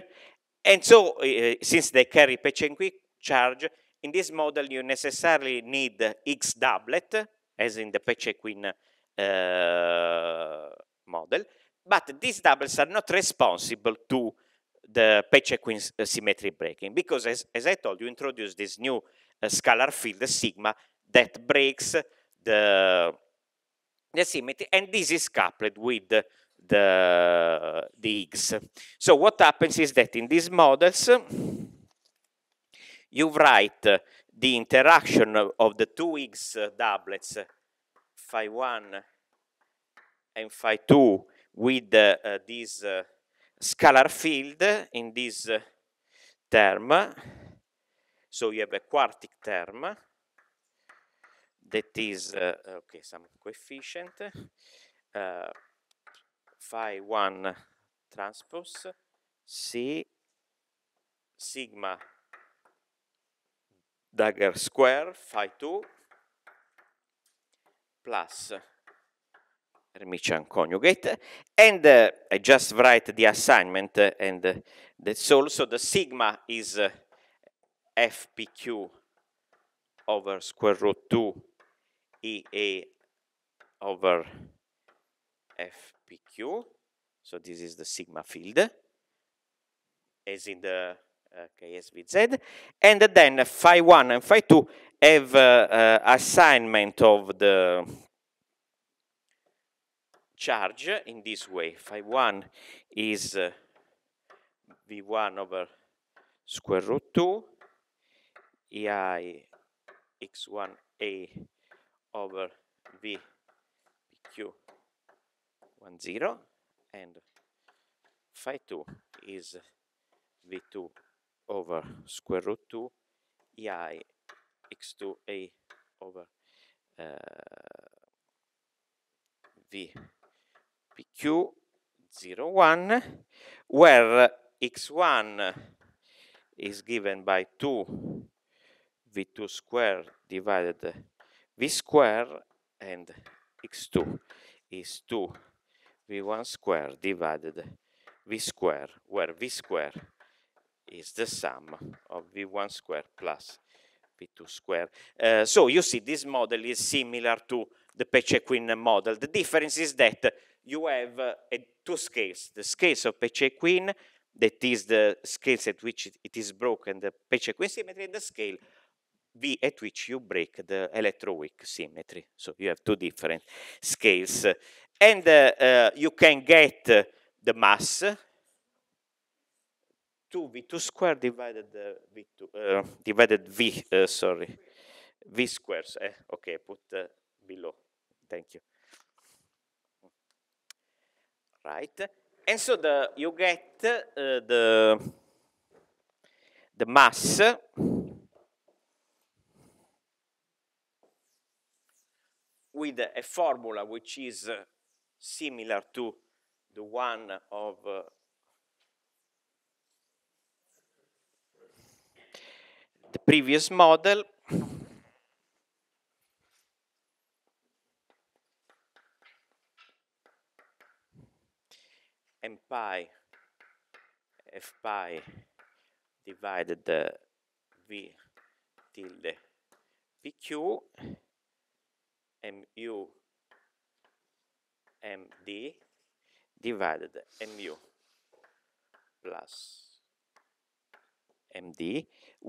And so uh, since they carry Pachecoin charge, in this model you necessarily need X doublet, as in the Pachecoin model, but these doublets are not responsible to the pay uh, symmetry breaking because as, as I told you, introduce this new uh, scalar field, sigma, that breaks the, the symmetry and this is coupled with the, the, the Higgs. So what happens is that in these models, you write uh, the interaction of, of the two Higgs uh, doublets, phi1 and phi2, with uh, uh this uh, scalar field in this term. So you have a quartic term that is, uh, okay, some coefficient, uh, phi 1 transpose C sigma dagger square phi 2 plus Hermitian conjugate. And uh, I just write the assignment, uh, and uh, that's also the sigma is uh, FPQ over square root 2 EA over FPQ. So this is the sigma field, as in the uh, KSVZ. And then phi 1 and phi 2 have uh, assignment of the charge in this way. Phi 1 is uh, V1 over square root 2 EI x1a over vpq one zero, 1 0 and phi 2 is V2 over square root 2 EI x2a over uh, V PQ01, where x1 is given by 2 v2 square divided v square and x2 is 2 v1 square divided v square, where v square is the sum of v1 square plus v2 square. Uh, so you see this model is similar to the Pechequin model. The difference is that you have uh, two scales, the scales of Peche-Quinn, that is the scales at which it, it is broken, the peche queen symmetry, and the scale V at which you break the electroweak symmetry. So you have two different scales. And uh, uh, you can get the mass, 2v2 squared divided uh, v2, uh, divided v, uh, sorry, v squares. Eh? Okay, put below. Thank you right? And so the, you get uh, the, the mass with a formula which is uh, similar to the one of uh, the previous model and pi f pi divided the v tilde vq mu md divided mu plus md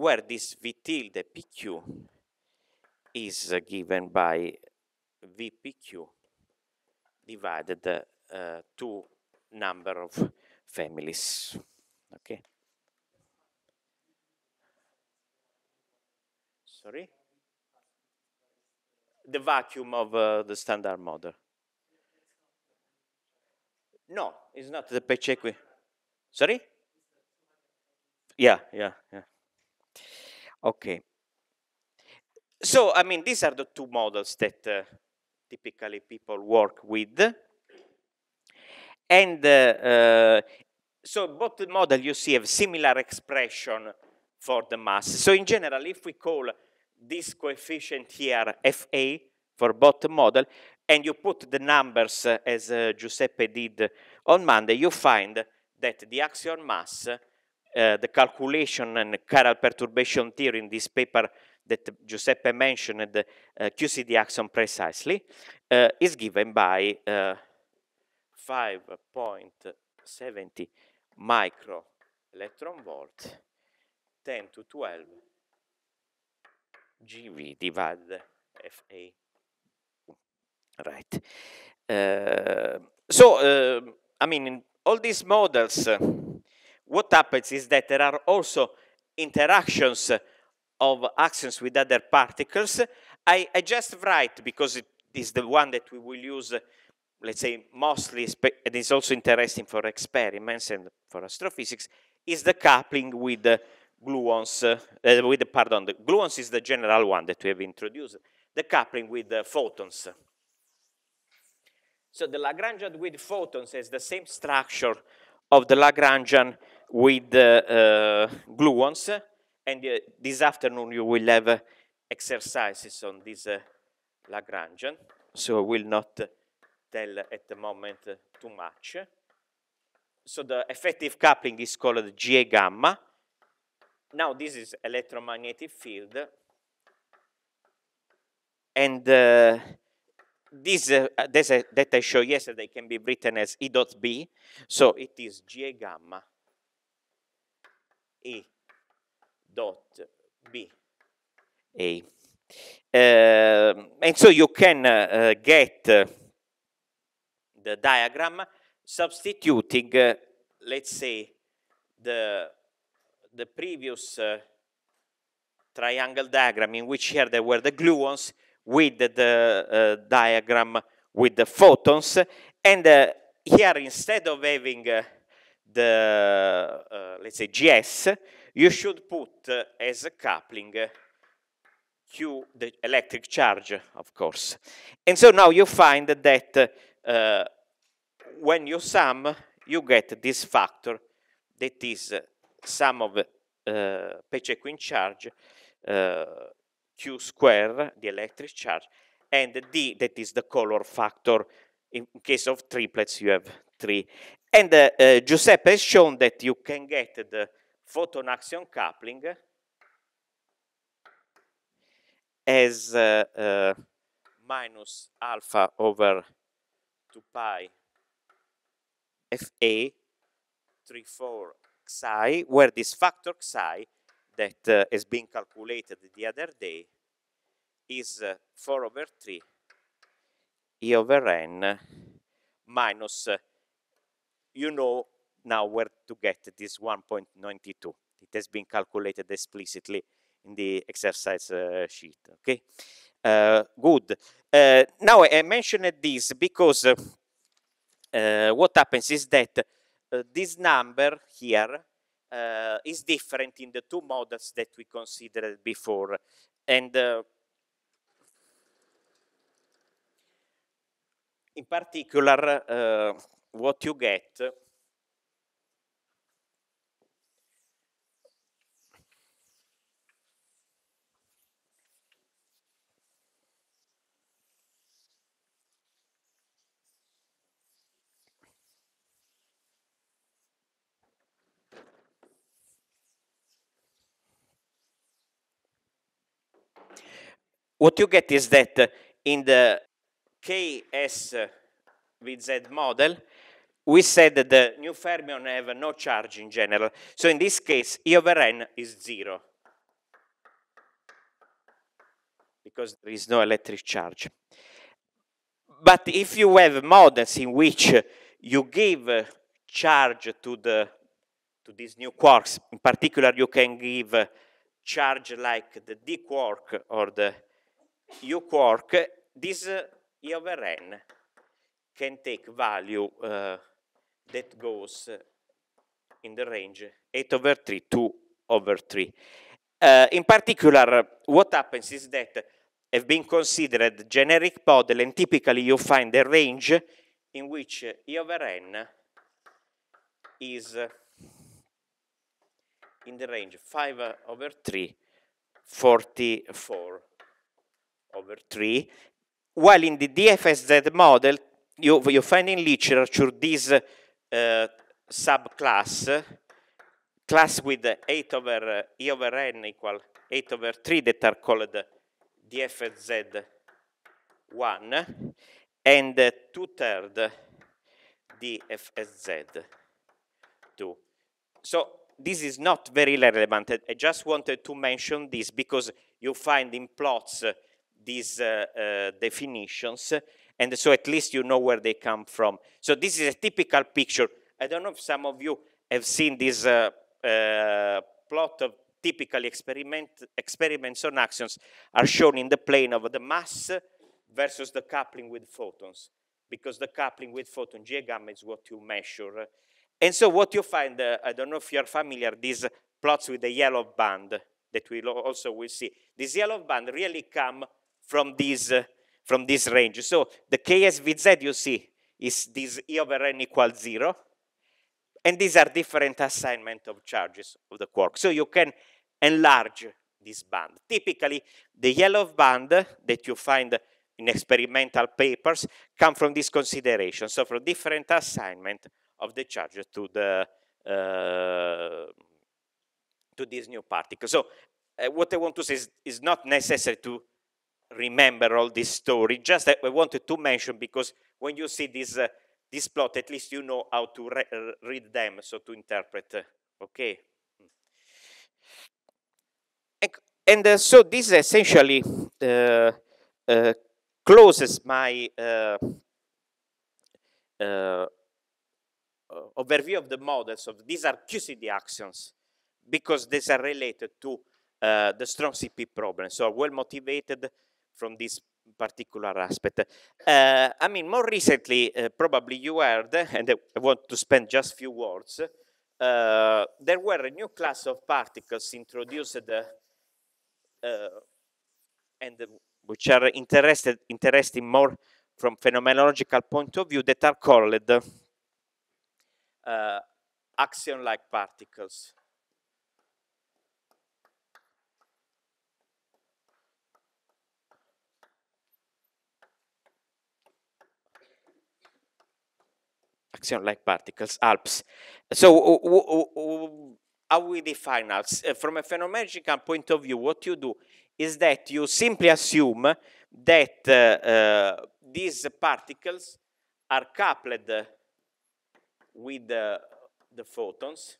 where this v tilde pq is uh, given by vpq divided uh, 2 number of families. Okay. Sorry? The vacuum of uh, the standard model. No, it's not the paycheck. We... Sorry? Yeah, yeah, yeah. Okay. So, I mean, these are the two models that uh, typically people work with. And uh, so both models model you see have similar expression for the mass. So in general, if we call this coefficient here FA for both model, and you put the numbers uh, as uh, Giuseppe did on Monday, you find that the axion mass, uh, the calculation and chiral perturbation theory in this paper that Giuseppe mentioned, uh, QCD axion precisely, uh, is given by 5.70 micro electron volt 10 to 12 GV divided FA. Right. Uh, so, uh, I mean, in all these models, uh, what happens is that there are also interactions of axions with other particles. I, I just write, because it is the one that we will use let's say, mostly, and it's also interesting for experiments and for astrophysics, is the coupling with the gluons, uh, with the, pardon, the gluons is the general one that we have introduced, the coupling with the photons. So the Lagrangian with photons has the same structure of the Lagrangian with the uh, gluons, and uh, this afternoon you will have exercises on this eh, Lagrangian, so I will not tell at the moment too much. So the effective coupling is called GA gamma. Now this is electromagnetic field. And uh, this, uh, this uh, that I showed yesterday can be written as E dot B. So it is GA gamma E dot B A. Um, and so you can uh, uh, get uh, the diagram, substituting, uh, let's say, the, the previous uh, triangle diagram in which here there were the gluons with the, the uh, diagram with the photons. And uh, here, instead of having uh, the, uh, let's say, GS, you should put as a coupling Q, the electric charge, of course. And so now you find that uh, when you sum, you get this factor that is uh, sum of uh, Peche Queen charge, uh, Q square, the electric charge, and D, that is the color factor. In case of triplets, you have three. And uh, uh, Giuseppe has shown that you can get the photon axion coupling as uh, uh, minus alpha over 2 pi FA 3, 4 psi, where this factor psi that uh, has been calculated the other day is uh, 4 over 3 E over N minus, uh, you know now where to get this 1.92. It has been calculated explicitly in the exercise uh, sheet, okay? Uh, good. Uh, now I mentioned this because Eh, what happens is that eh, this number here eh, is different in the two models that we considered before. And in particular, what you get what you get is that in the KS with Z model, we said that the new fermion have no charge in general. So in this case, E over N is zero because there is no electric charge. But if you have models in which you give charge to, the, to these new quarks, in particular, you can give charge like the d quark or the your quark, this uh, over n can take value uh, that goes uh, in the range 8 over 3, 2 over 3. Uh, in particular, what happens is that have been considered generic model and typically you find a range in which E over n is in the range 5 over 3, 44 over 3, while in the DFSZ model, you, you find in literature this uh, subclass, class with 8 over uh, E over N equal 8 over 3 that are called DFSZ1 and uh, two-third DFSZ2. So this is not very relevant. I just wanted to mention this because you find in plots these uh, uh, definitions, and so at least you know where they come from. So this is a typical picture. I don't know if some of you have seen this uh, plot of typical experiment, experiments on axions are shown in the plane of the mass versus the coupling with photons, because the coupling with photon G gamma is what you measure. And so what you find, uh, I don't know if you're familiar, these plots with the yellow band that we also will see. This yellow band really come from these, uh, from this range. So the KSVZ you see is this E over N equals zero. And these are different assignment of charges of the quark. So you can enlarge this band. Typically, the yellow band that you find in experimental papers come from this consideration. So from different assignment of the charge to the uh, to this new particle. So uh, what I want to say is, is not necessary to remember all this story. Just I wanted to mention because when you see this, uh, this plot, at least you know how to re uh, read them, so to interpret. Uh, okay. And, uh, so this essentially uh, uh closes my overview of the models of these are QCD actions because these are related to the strong CP problem. So well motivated from this particular aspect. Uh, I mean, more recently, uh, probably you heard, <laughs> and I want to spend just a few words, uh, there were a new class of particles introduced uh, uh, and which are interested, interesting more from phenomenological point of view that are called uh, axion-like particles. axion-like particles, ALPS. So how we define ALPS? Uh, from a phenomenological point of view, what you do is that you simply assume that uh, uh, these particles are coupled with uh, the photons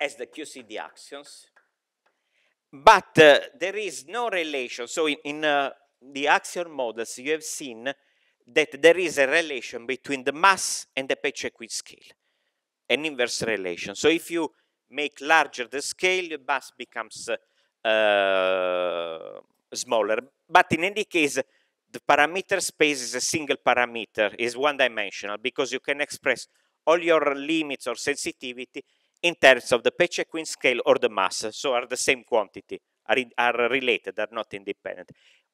as the QCD axions, but uh, there is no relation. So in, in uh, the axial models you have seen that there is a relation between the mass and the Pechequid scale, an inverse relation. So if you make larger the scale, the mass becomes uh, smaller. But in any case, the parameter space is a single parameter, is one-dimensional, because you can express all your limits or sensitivity in terms of the Pechequin scale or the mass, so are the same quantity, are, in, are related, are not independent.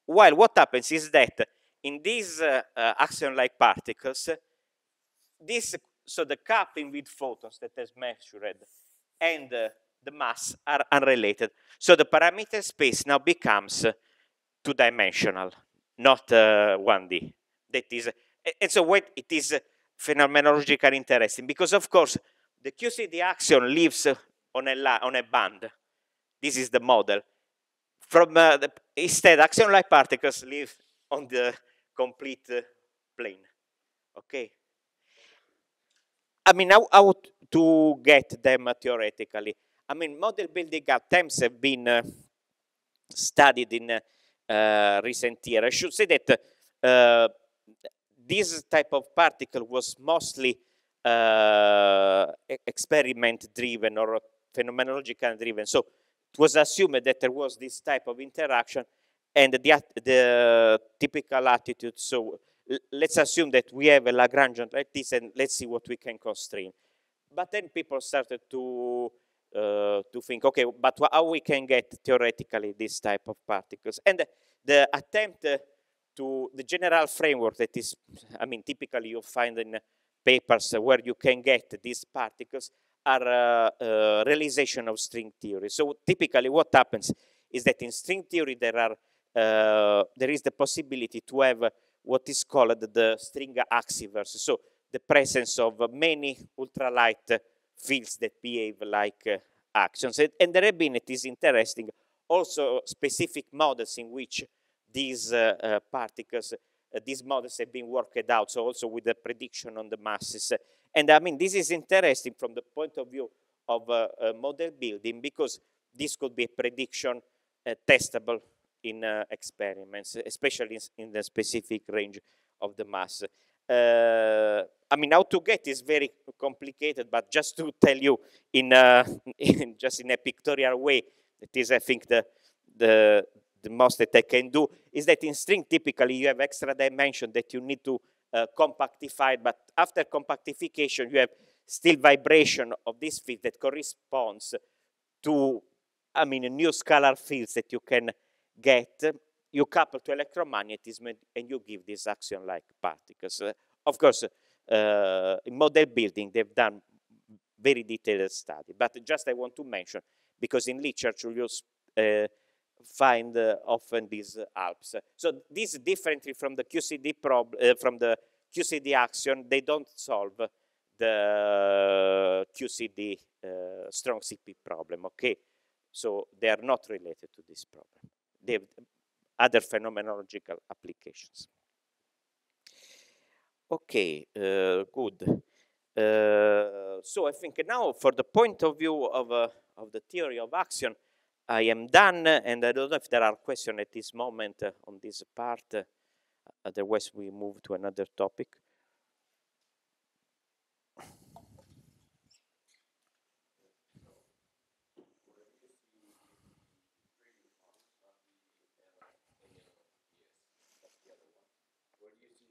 While what happens is that in these uh, uh, axion-like particles, this so the cup in with photons that is measured and uh, the mass are unrelated. So the parameter space now becomes two-dimensional, not 1D. That is, and so what it is phenomenologically interesting because of course the QCD axion lives on a, on a band. This is the model. From uh, the, instead, axion-like particles live on the complete uh, plane. Okay. I mean, how, how to get them theoretically? I mean, model building attempts have been uh, studied in recent years. I should say that this type of particle was mostly uh, experiment driven or phenomenological driven. So it was assumed that there was this type of interaction and the, the typical attitude. So let's assume that we have a Lagrangian like this and let's see what we can constrain. But then people started to, uh, to think, okay, but how we can get theoretically this type of particles? And the, the attempt uh, to the general framework that is, I mean, typically you find in papers where you can get these particles are uh, uh, realization of string theory. So typically what happens is that in string theory there are uh, there is the possibility to have what is called the string axiverse. So the presence of many ultralight fields that behave like uh, actions. And, and there have been, it is interesting, also specific models in which these uh, uh, particles, these models have been worked out, so also with the prediction on the masses and I mean, this is interesting from the point of view of uh, uh, model building because this could be a prediction uh, testable in uh, experiments, especially in, in, the specific range of the mass. Uh, I mean, how to get is very complicated, but just to tell you in, uh, <laughs> in just in a pictorial way, it is, I think, the, the, the most that I can do is that in string, typically you have extra dimension that you need to uh, compactified, but after compactification, you have still vibration of this field that corresponds to, I mean, new scalar fields that you can get. You couple to electromagnetism and you give these axion-like particles. Uh, of course, uh, in model building, they've done very detailed study, but just I want to mention, because in literature, you uh, find uh, often these uh, ALPS. So this is differently from the QCD problem, uh, from the QCD action, they don't solve the QCD strong CP problem, okay? So they are not related to this problem. They have other phenomenological applications. Okay, uh, good. Uh, so I think now for the point of view of, uh, of the theory of action, I am done, and I don't know if there are questions at this moment uh, on this part. Uh, otherwise, we move to another topic.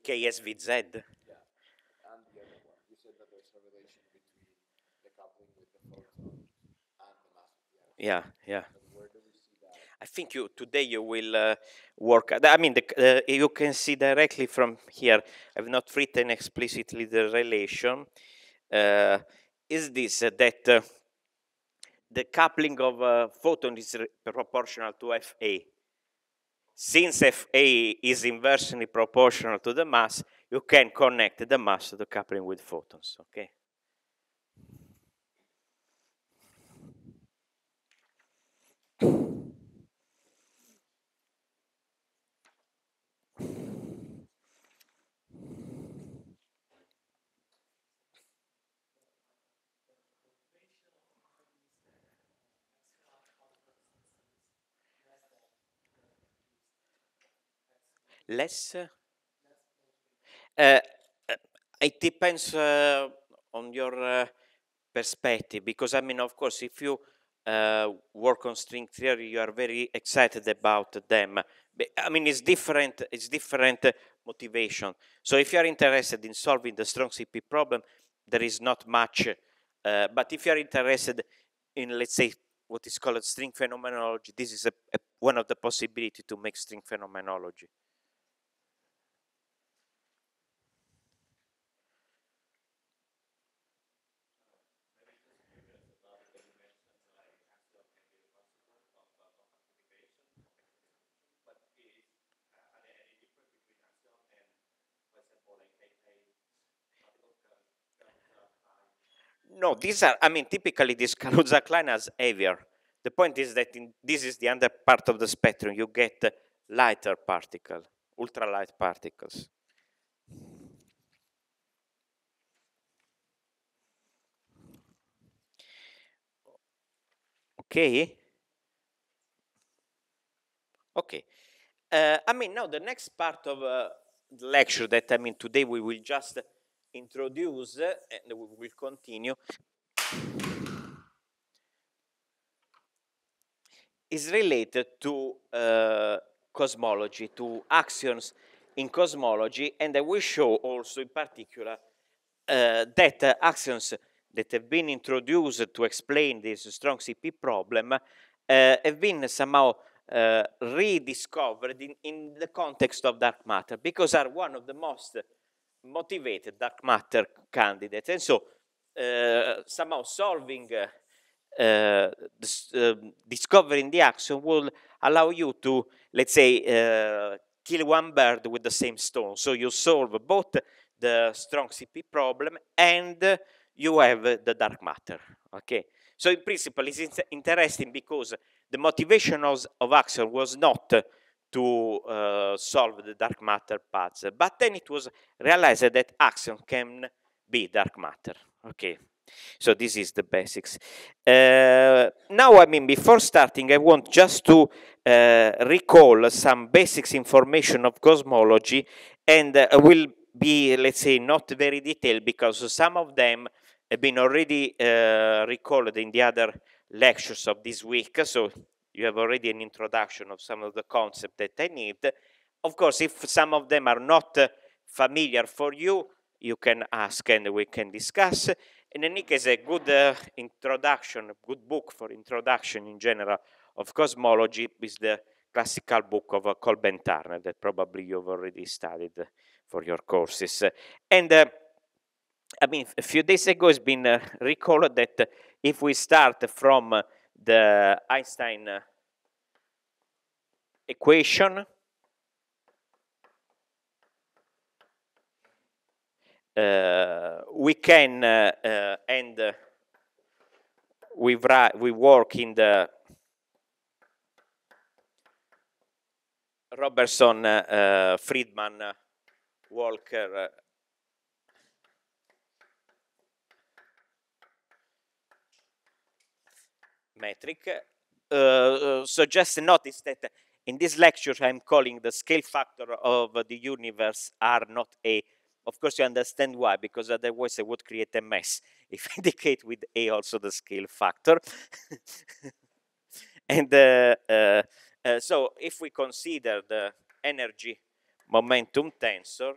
KSVZ. Yeah, yeah. I think you today you will uh, work. I mean, the, uh, you can see directly from here. I've not written explicitly the relation. Uh, is this uh, that uh, the coupling of a uh, photon is proportional to Fa? Since Fa is inversely proportional to the mass, you can connect the mass to the coupling with photons. Okay. less? Uh, it depends uh, on your uh, perspective, because I mean, of course, if you work on string theory, you are very excited about them. But, I mean, it's different. It's different motivation. So if you are interested in solving the strong CP problem, there is not much. but if you are interested in, let's say, what is called string phenomenology, this is a, a, one of the possibility to make string phenomenology. no, these are, I mean, typically these Kaluza <laughs> Klein are heavier. The point is that in, this is the under part of the spectrum. You get lighter particle, ultralight particles. Okay. Okay. Uh, I mean, now the next part of uh, the lecture that I mean today we will just introduce, eh, and we will continue, is related to uh, cosmology, to axioms in cosmology, and I will show also in particular uh, that axioms that have been introduced to explain this strong CP problem uh, have been somehow uh, rediscovered in, in the context of dark matter because are one of the most motivated dark matter candidates. And so uh, somehow solving, uh, um, discovering the action will allow you to, let's say, uh, kill one bird with the same stone. So you solve both the strong CP problem and you have the dark matter, okay? So in principle, it's interesting because the motivation of, of action was not to uh, solve the dark matter puzzle, But then it was realized that action can be dark matter. Okay, so this is the basics. Uh, now, I mean, before starting, I want just to uh, recall some basics information of cosmology, and uh, will be, let's say, not very detailed because some of them have been already uh, recalled in the other lectures of this week. So you have already an introduction of some of the concepts that I need. Of course, if some of them are not uh, familiar for you, you can ask and we can discuss. In any case, a good uh, introduction, a good book for introduction in general of cosmology is the classical book of uh, Colben Turner that probably you've already studied for your courses. And uh, I mean, a few days ago it's been uh, recalled that if we start from uh, the Einstein equation Uh, we can uh, uh, and uh, we we work in the Robertson uh, uh, Friedman Walker metric uh, uh, suggests notice that in this lecture, I'm calling the scale factor of the universe R not A. Of course, you understand why, because otherwise I would create a mess <laughs> if I indicate with A also the scale factor. <laughs> and uh, uh, uh, so if we consider the energy momentum tensor,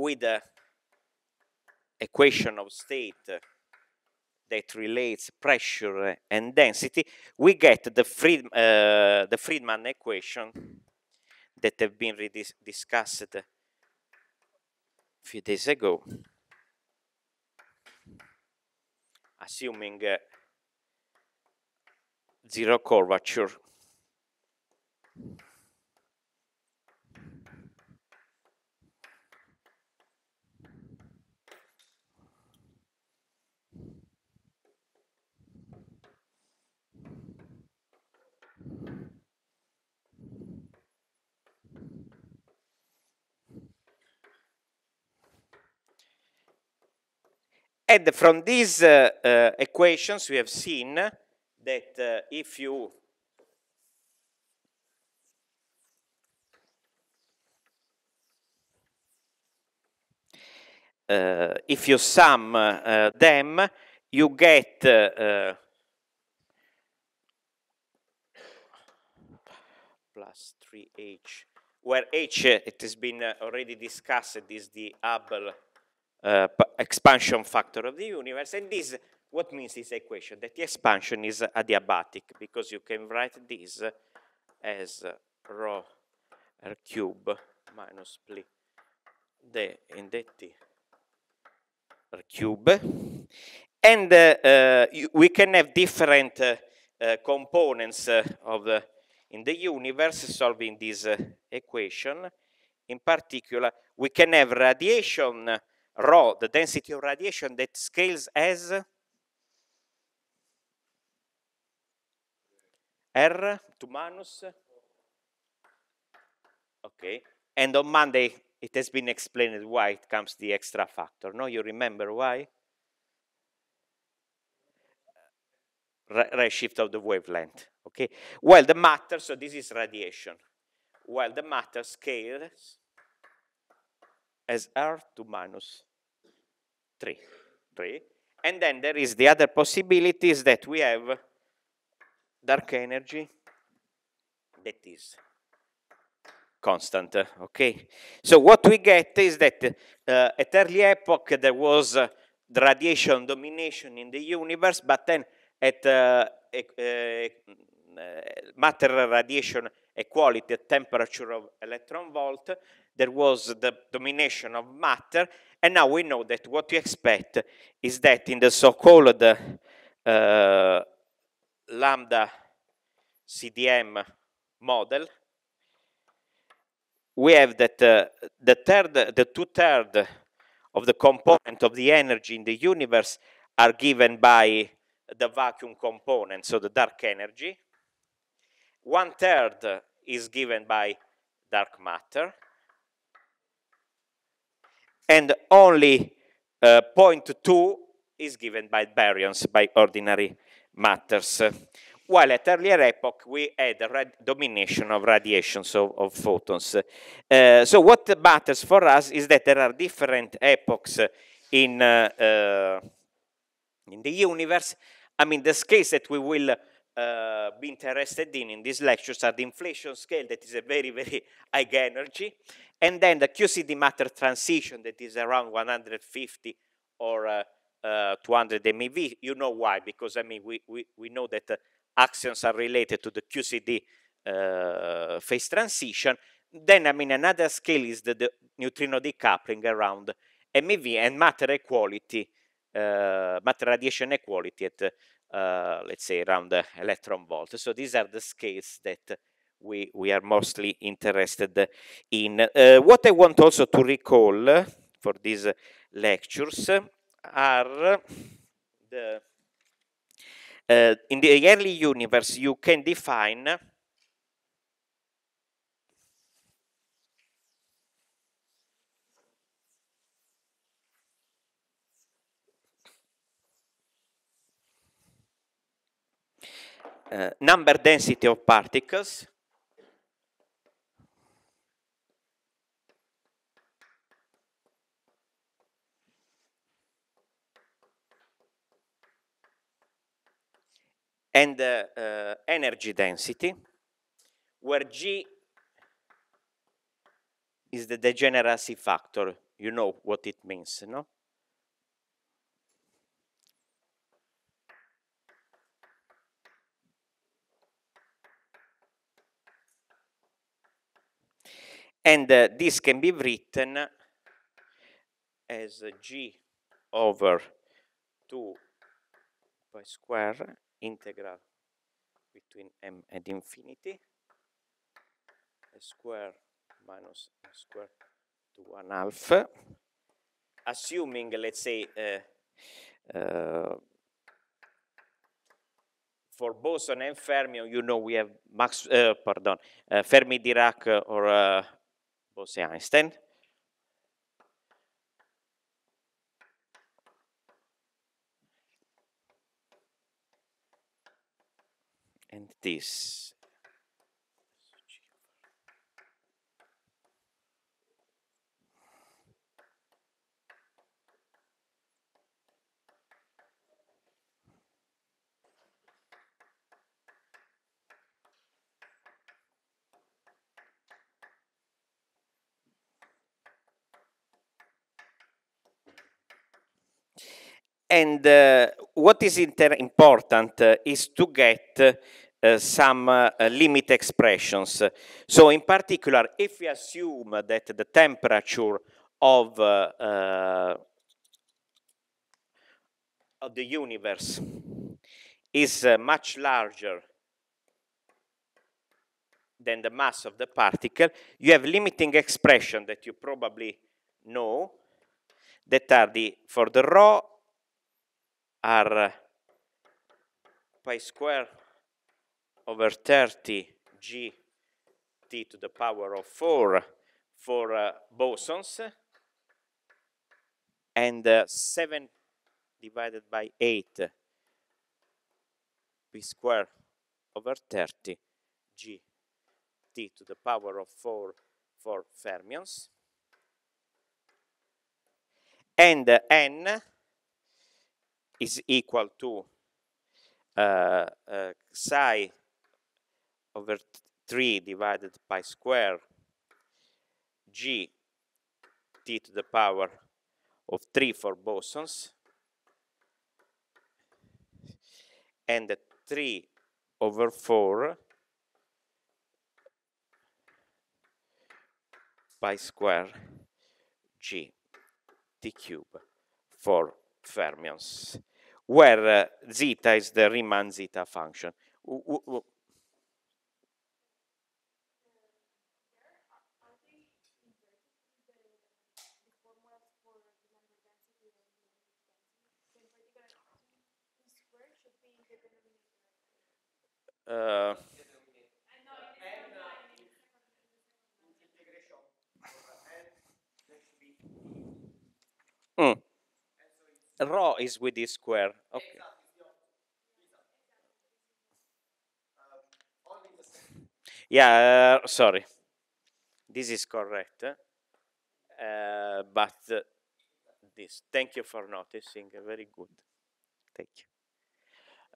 with the uh, equation of state that relates pressure and density, we get the, Fried, uh, the Friedman equation that have been discussed a few days ago. Assuming uh, zero curvature. And from these uh, uh, equations, we have seen that uh, if you Uh, if you sum uh, them, you get uh, plus 3h, where h, it has been already discussed, is the Hubble uh, expansion factor of the universe. And this, what means this equation? That the expansion is adiabatic, because you can write this as rho r cube minus pli d in dt r cube. And uh, uh, we can have different uh, components uh, of the, in the universe solving this equation. In particular, we can have radiation rho, the density of radiation that scales as R to minus. Okay, and on Monday it has been explained why it comes the extra factor. No, you remember why? Redshift shift of the wavelength. Okay, well, the matter, so this is radiation. Well, the matter scales as R to minus 3, 3. And then there is the other possibilities that we have dark energy that is constant, okay? So what we get is that uh, at early epoch there was uh, the radiation domination in the universe, but then at uh, uh, uh matter radiation equality temperature of electron volt, there was the domination of matter, and now we know that what we expect is that in the so-called uh, lambda CDM model, we have that uh, the third, the two-thirds of the component of the energy in the universe are given by the vacuum component, so the dark energy. One third is given by dark matter, and only uh, point is given by baryons, by ordinary matters. While at earlier epoch, we had a domination of radiations of, of photons. Uh, so what matters for us is that there are different epochs in, uh, uh, in the universe. I mean, the scales that we will uh, be interested in in these lectures are the inflation scale that is a very, very high energy and then the QCD matter transition that is around 150 or uh, uh, 200 MeV. You know why? Because I mean, we, we, we know that uh, axions are related to the QCD uh, phase transition. Then, I mean, another scale is the, the neutrino decoupling around MEV and matter equality, uh, matter radiation equality at, uh, let's say, around the electron volt. So these are the scales that we, we are mostly interested in. Uh, what I want also to recall for these lectures are the uh, in the early universe you can define uh, number density of particles and uh, energy density, where G is the degeneracy factor. You know what it means, no? And uh, this can be written as G over 2 pi square integral between m and infinity, a square minus a square to 1 half, assuming, let's say, uh, uh, for boson and fermion, you know we have Max, uh, pardon, uh, Fermi-Dirac or uh, Bose-Einstein. This And uh, what is important uh, is to get uh, some uh, limit expressions. So in particular, if we assume that the temperature of, uh, of the universe is much larger than the mass of the particle, you have limiting expression that you probably know that are the, for the rho are pi square over 30 g t to the power of 4 for uh, bosons and uh, 7 divided by 8 p square over 30 g t to the power of 4 for fermions and uh, n is equal to uh, uh psi over 3 divided by square g t to the power of 3 for bosons and 3 over 4 by square g t cube for fermions where uh, zeta is the Riemann zeta function. W uh, mm. Rho is with this square. Okay. Yeah, uh, sorry. This is correct. Eh? Uh, but uh, this, thank you for noticing. Very good. Thank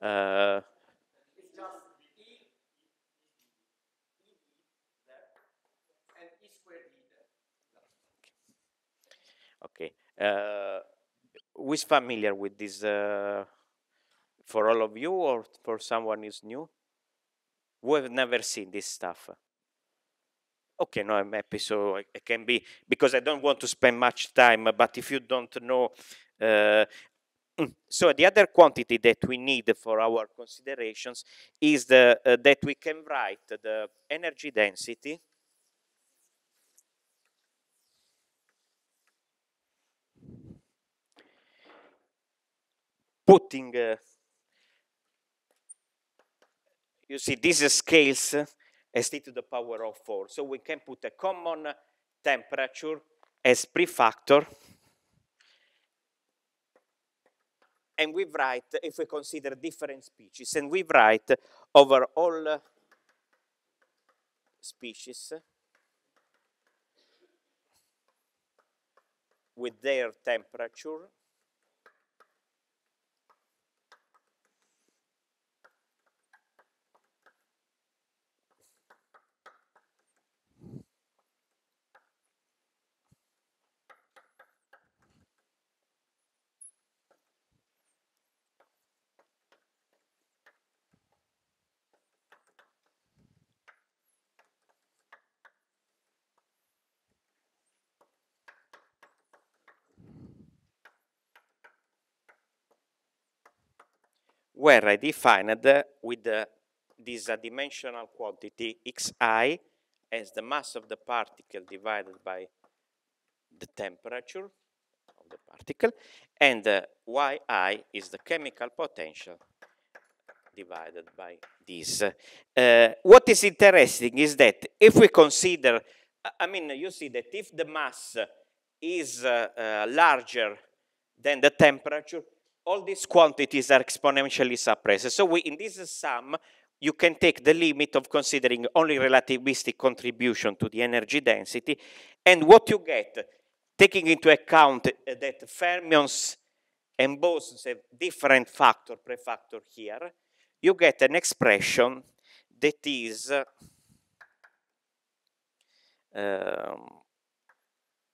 you. Uh, Okay. Uh, who is familiar with this uh, for all of you or for someone who's new? Who have never seen this stuff? Okay, no, I'm happy. So it can be, because I don't want to spend much time, but if you don't know, uh, mm, so the other quantity that we need for our considerations is the, uh, that we can write the energy density putting, uh, you see, these scales uh, as to the power of 4. So we can put a common temperature as prefactor, and we write, if we consider different species, and we write over all species with their temperature were I defined with this dimensional quantity xi as the mass of the particle divided by the temperature of the particle, and uh, yi is the chemical potential divided by this. Uh, what is interesting is that if we consider, I mean, you see that if the mass is uh, uh, larger than the temperature, all these quantities are exponentially suppressed. So we, in this sum, you can take the limit of considering only relativistic contribution to the energy density, and what you get, taking into account uh, that fermions and bosons have different factor, prefactor here, you get an expression that is um, uh, um,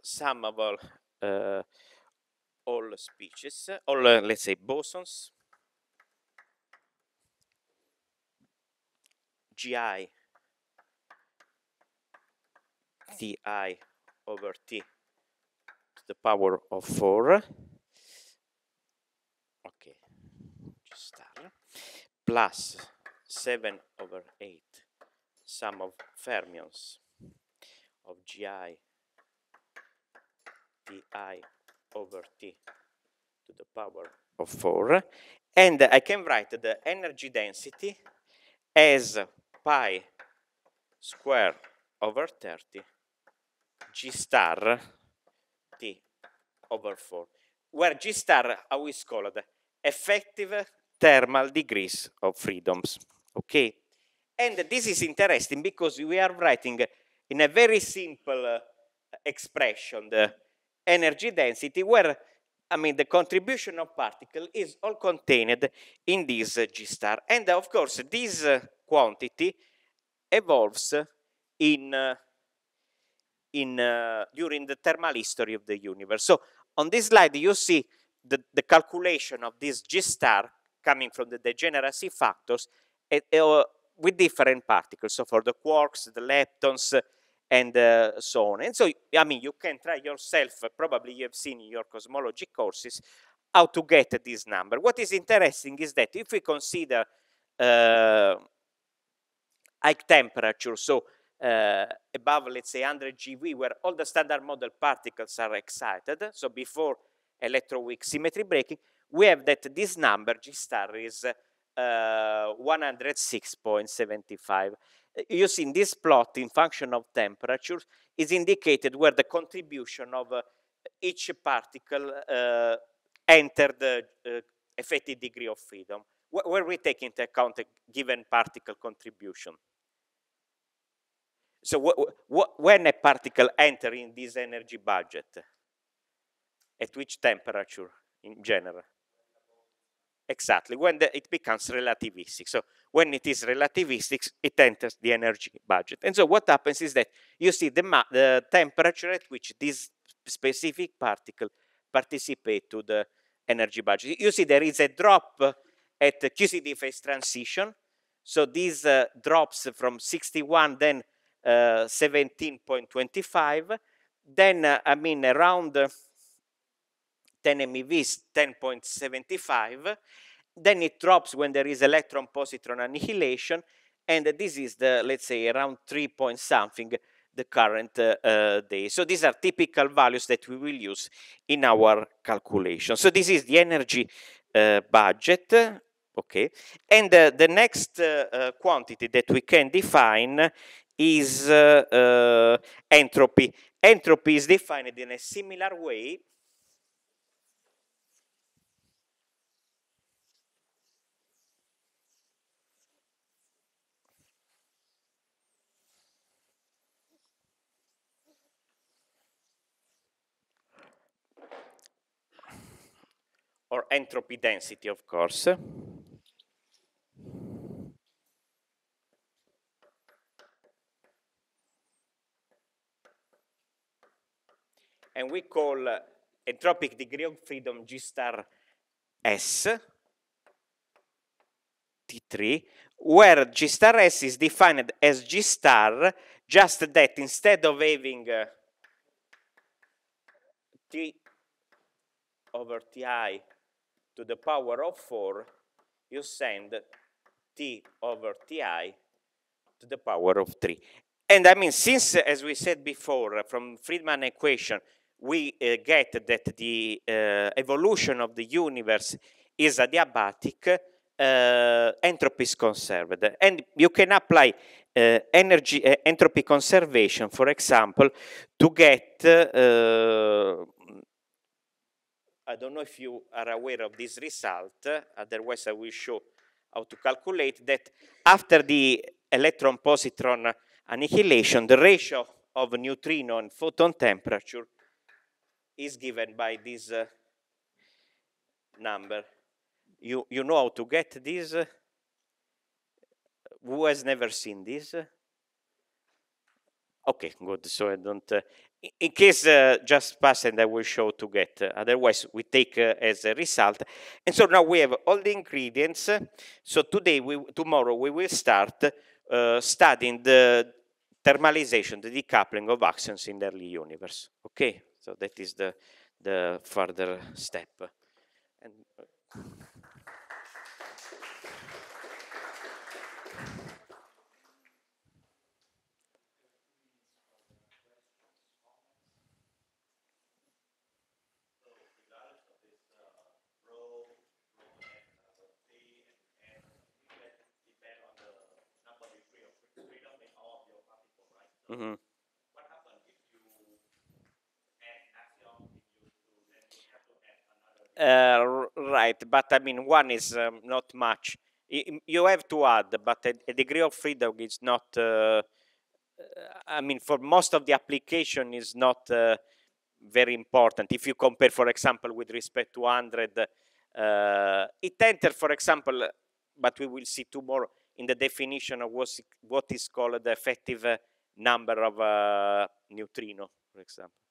summable uh, all species, all, uh, let's say, bosons, GI, TI over T to the power of 4, ok, ci 7 over 8 sum of fermions of GI, TI over T to the power of 4. And I can write the energy density as pi square over 30 G star T over 4, where G star how is called effective thermal degrees of freedoms. Okay? And this is interesting because we are writing in a very simple uh, expression the uh, energy density, where I mean, the contribution of particle is all contained in this uh, G star. And uh, of course, this uh, quantity evolves in, uh, in, uh, during the thermal history of the universe. So on this slide, you see the, the calculation of this G star coming from the degeneracy factors at, eh, eh, with different particles. So for the quarks, the leptons, and uh, so on. And so, I mean, you can try yourself, probably you have seen in your cosmology courses, how to get this number. What is interesting is that if we consider uh, high temperature, so uh, above, let's say, 100 GeV, where all the standard model particles are excited, so before electroweak symmetry breaking, we have that this number, G star, is uh, 106.75. Eh, using this plot in function of temperature is indicated where the contribution of uh, each particle uh, entered the uh, degree of freedom, wh where we take into account a given particle contribution. So wh wh when a particle enters in this energy budget, at which temperature in general? Exactly, when the, it becomes relativistic. So when it is relativistic, it enters the energy budget. And so what happens is that you see the, the temperature at which this specific particle participate to the energy budget. You see there is a drop at the QCD phase transition. So these uh, drops from 61 then 17.25. Uh, then, uh, I mean, around uh, 10 MeVs, 10.75. Then it drops when there is electron-positron annihilation, and this is the, let's say, around 3 point something, the current uh, uh, day. So these are typical values that we will use in our calculation. So this is the energy uh, budget, okay? And uh, the next uh, uh, quantity that we can define is entropy. Entropy is defined in a similar way entropy density, of course. And we call uh, entropic degree of freedom G star S, T3, where G star S is defined as G star, just that instead of having uh, T over Ti to the power of 4, you send t over ti to the power of 3. And I mean, since, as we said before, uh, from Friedman equation, we uh, get that the uh, evolution of the universe is adiabatic, uh, entropy is conserved. And you can apply uh, energy uh, entropy conservation, for example, to get uh, I don't know if you are aware of this result, otherwise I will show how to calculate that after the electron-positron annihilation, the ratio of neutrino and photon temperature is given by this uh, number. You, you know how to get this? Who has never seen this? Okay, good. So I don't. Uh, in case uh, just pass and I will show to get. Uh, otherwise, we take uh, as a result. And so now we have all the ingredients. So today, we, tomorrow, we will start uh, studying the thermalization, the decoupling of axions in the early universe. Okay, so that is the, the further step. And, uh, Mm-hmm. Uh, right, but I mean, one is um, not much. You have to add, but a, degree of freedom is not. Uh, uh, I mean, for most of the application is not uh, very important. If you compare, for example, with respect to 100, uh, it entered, for example, uh, but we will see tomorrow in the definition of what is called the effective number of eh, neutrino, for example.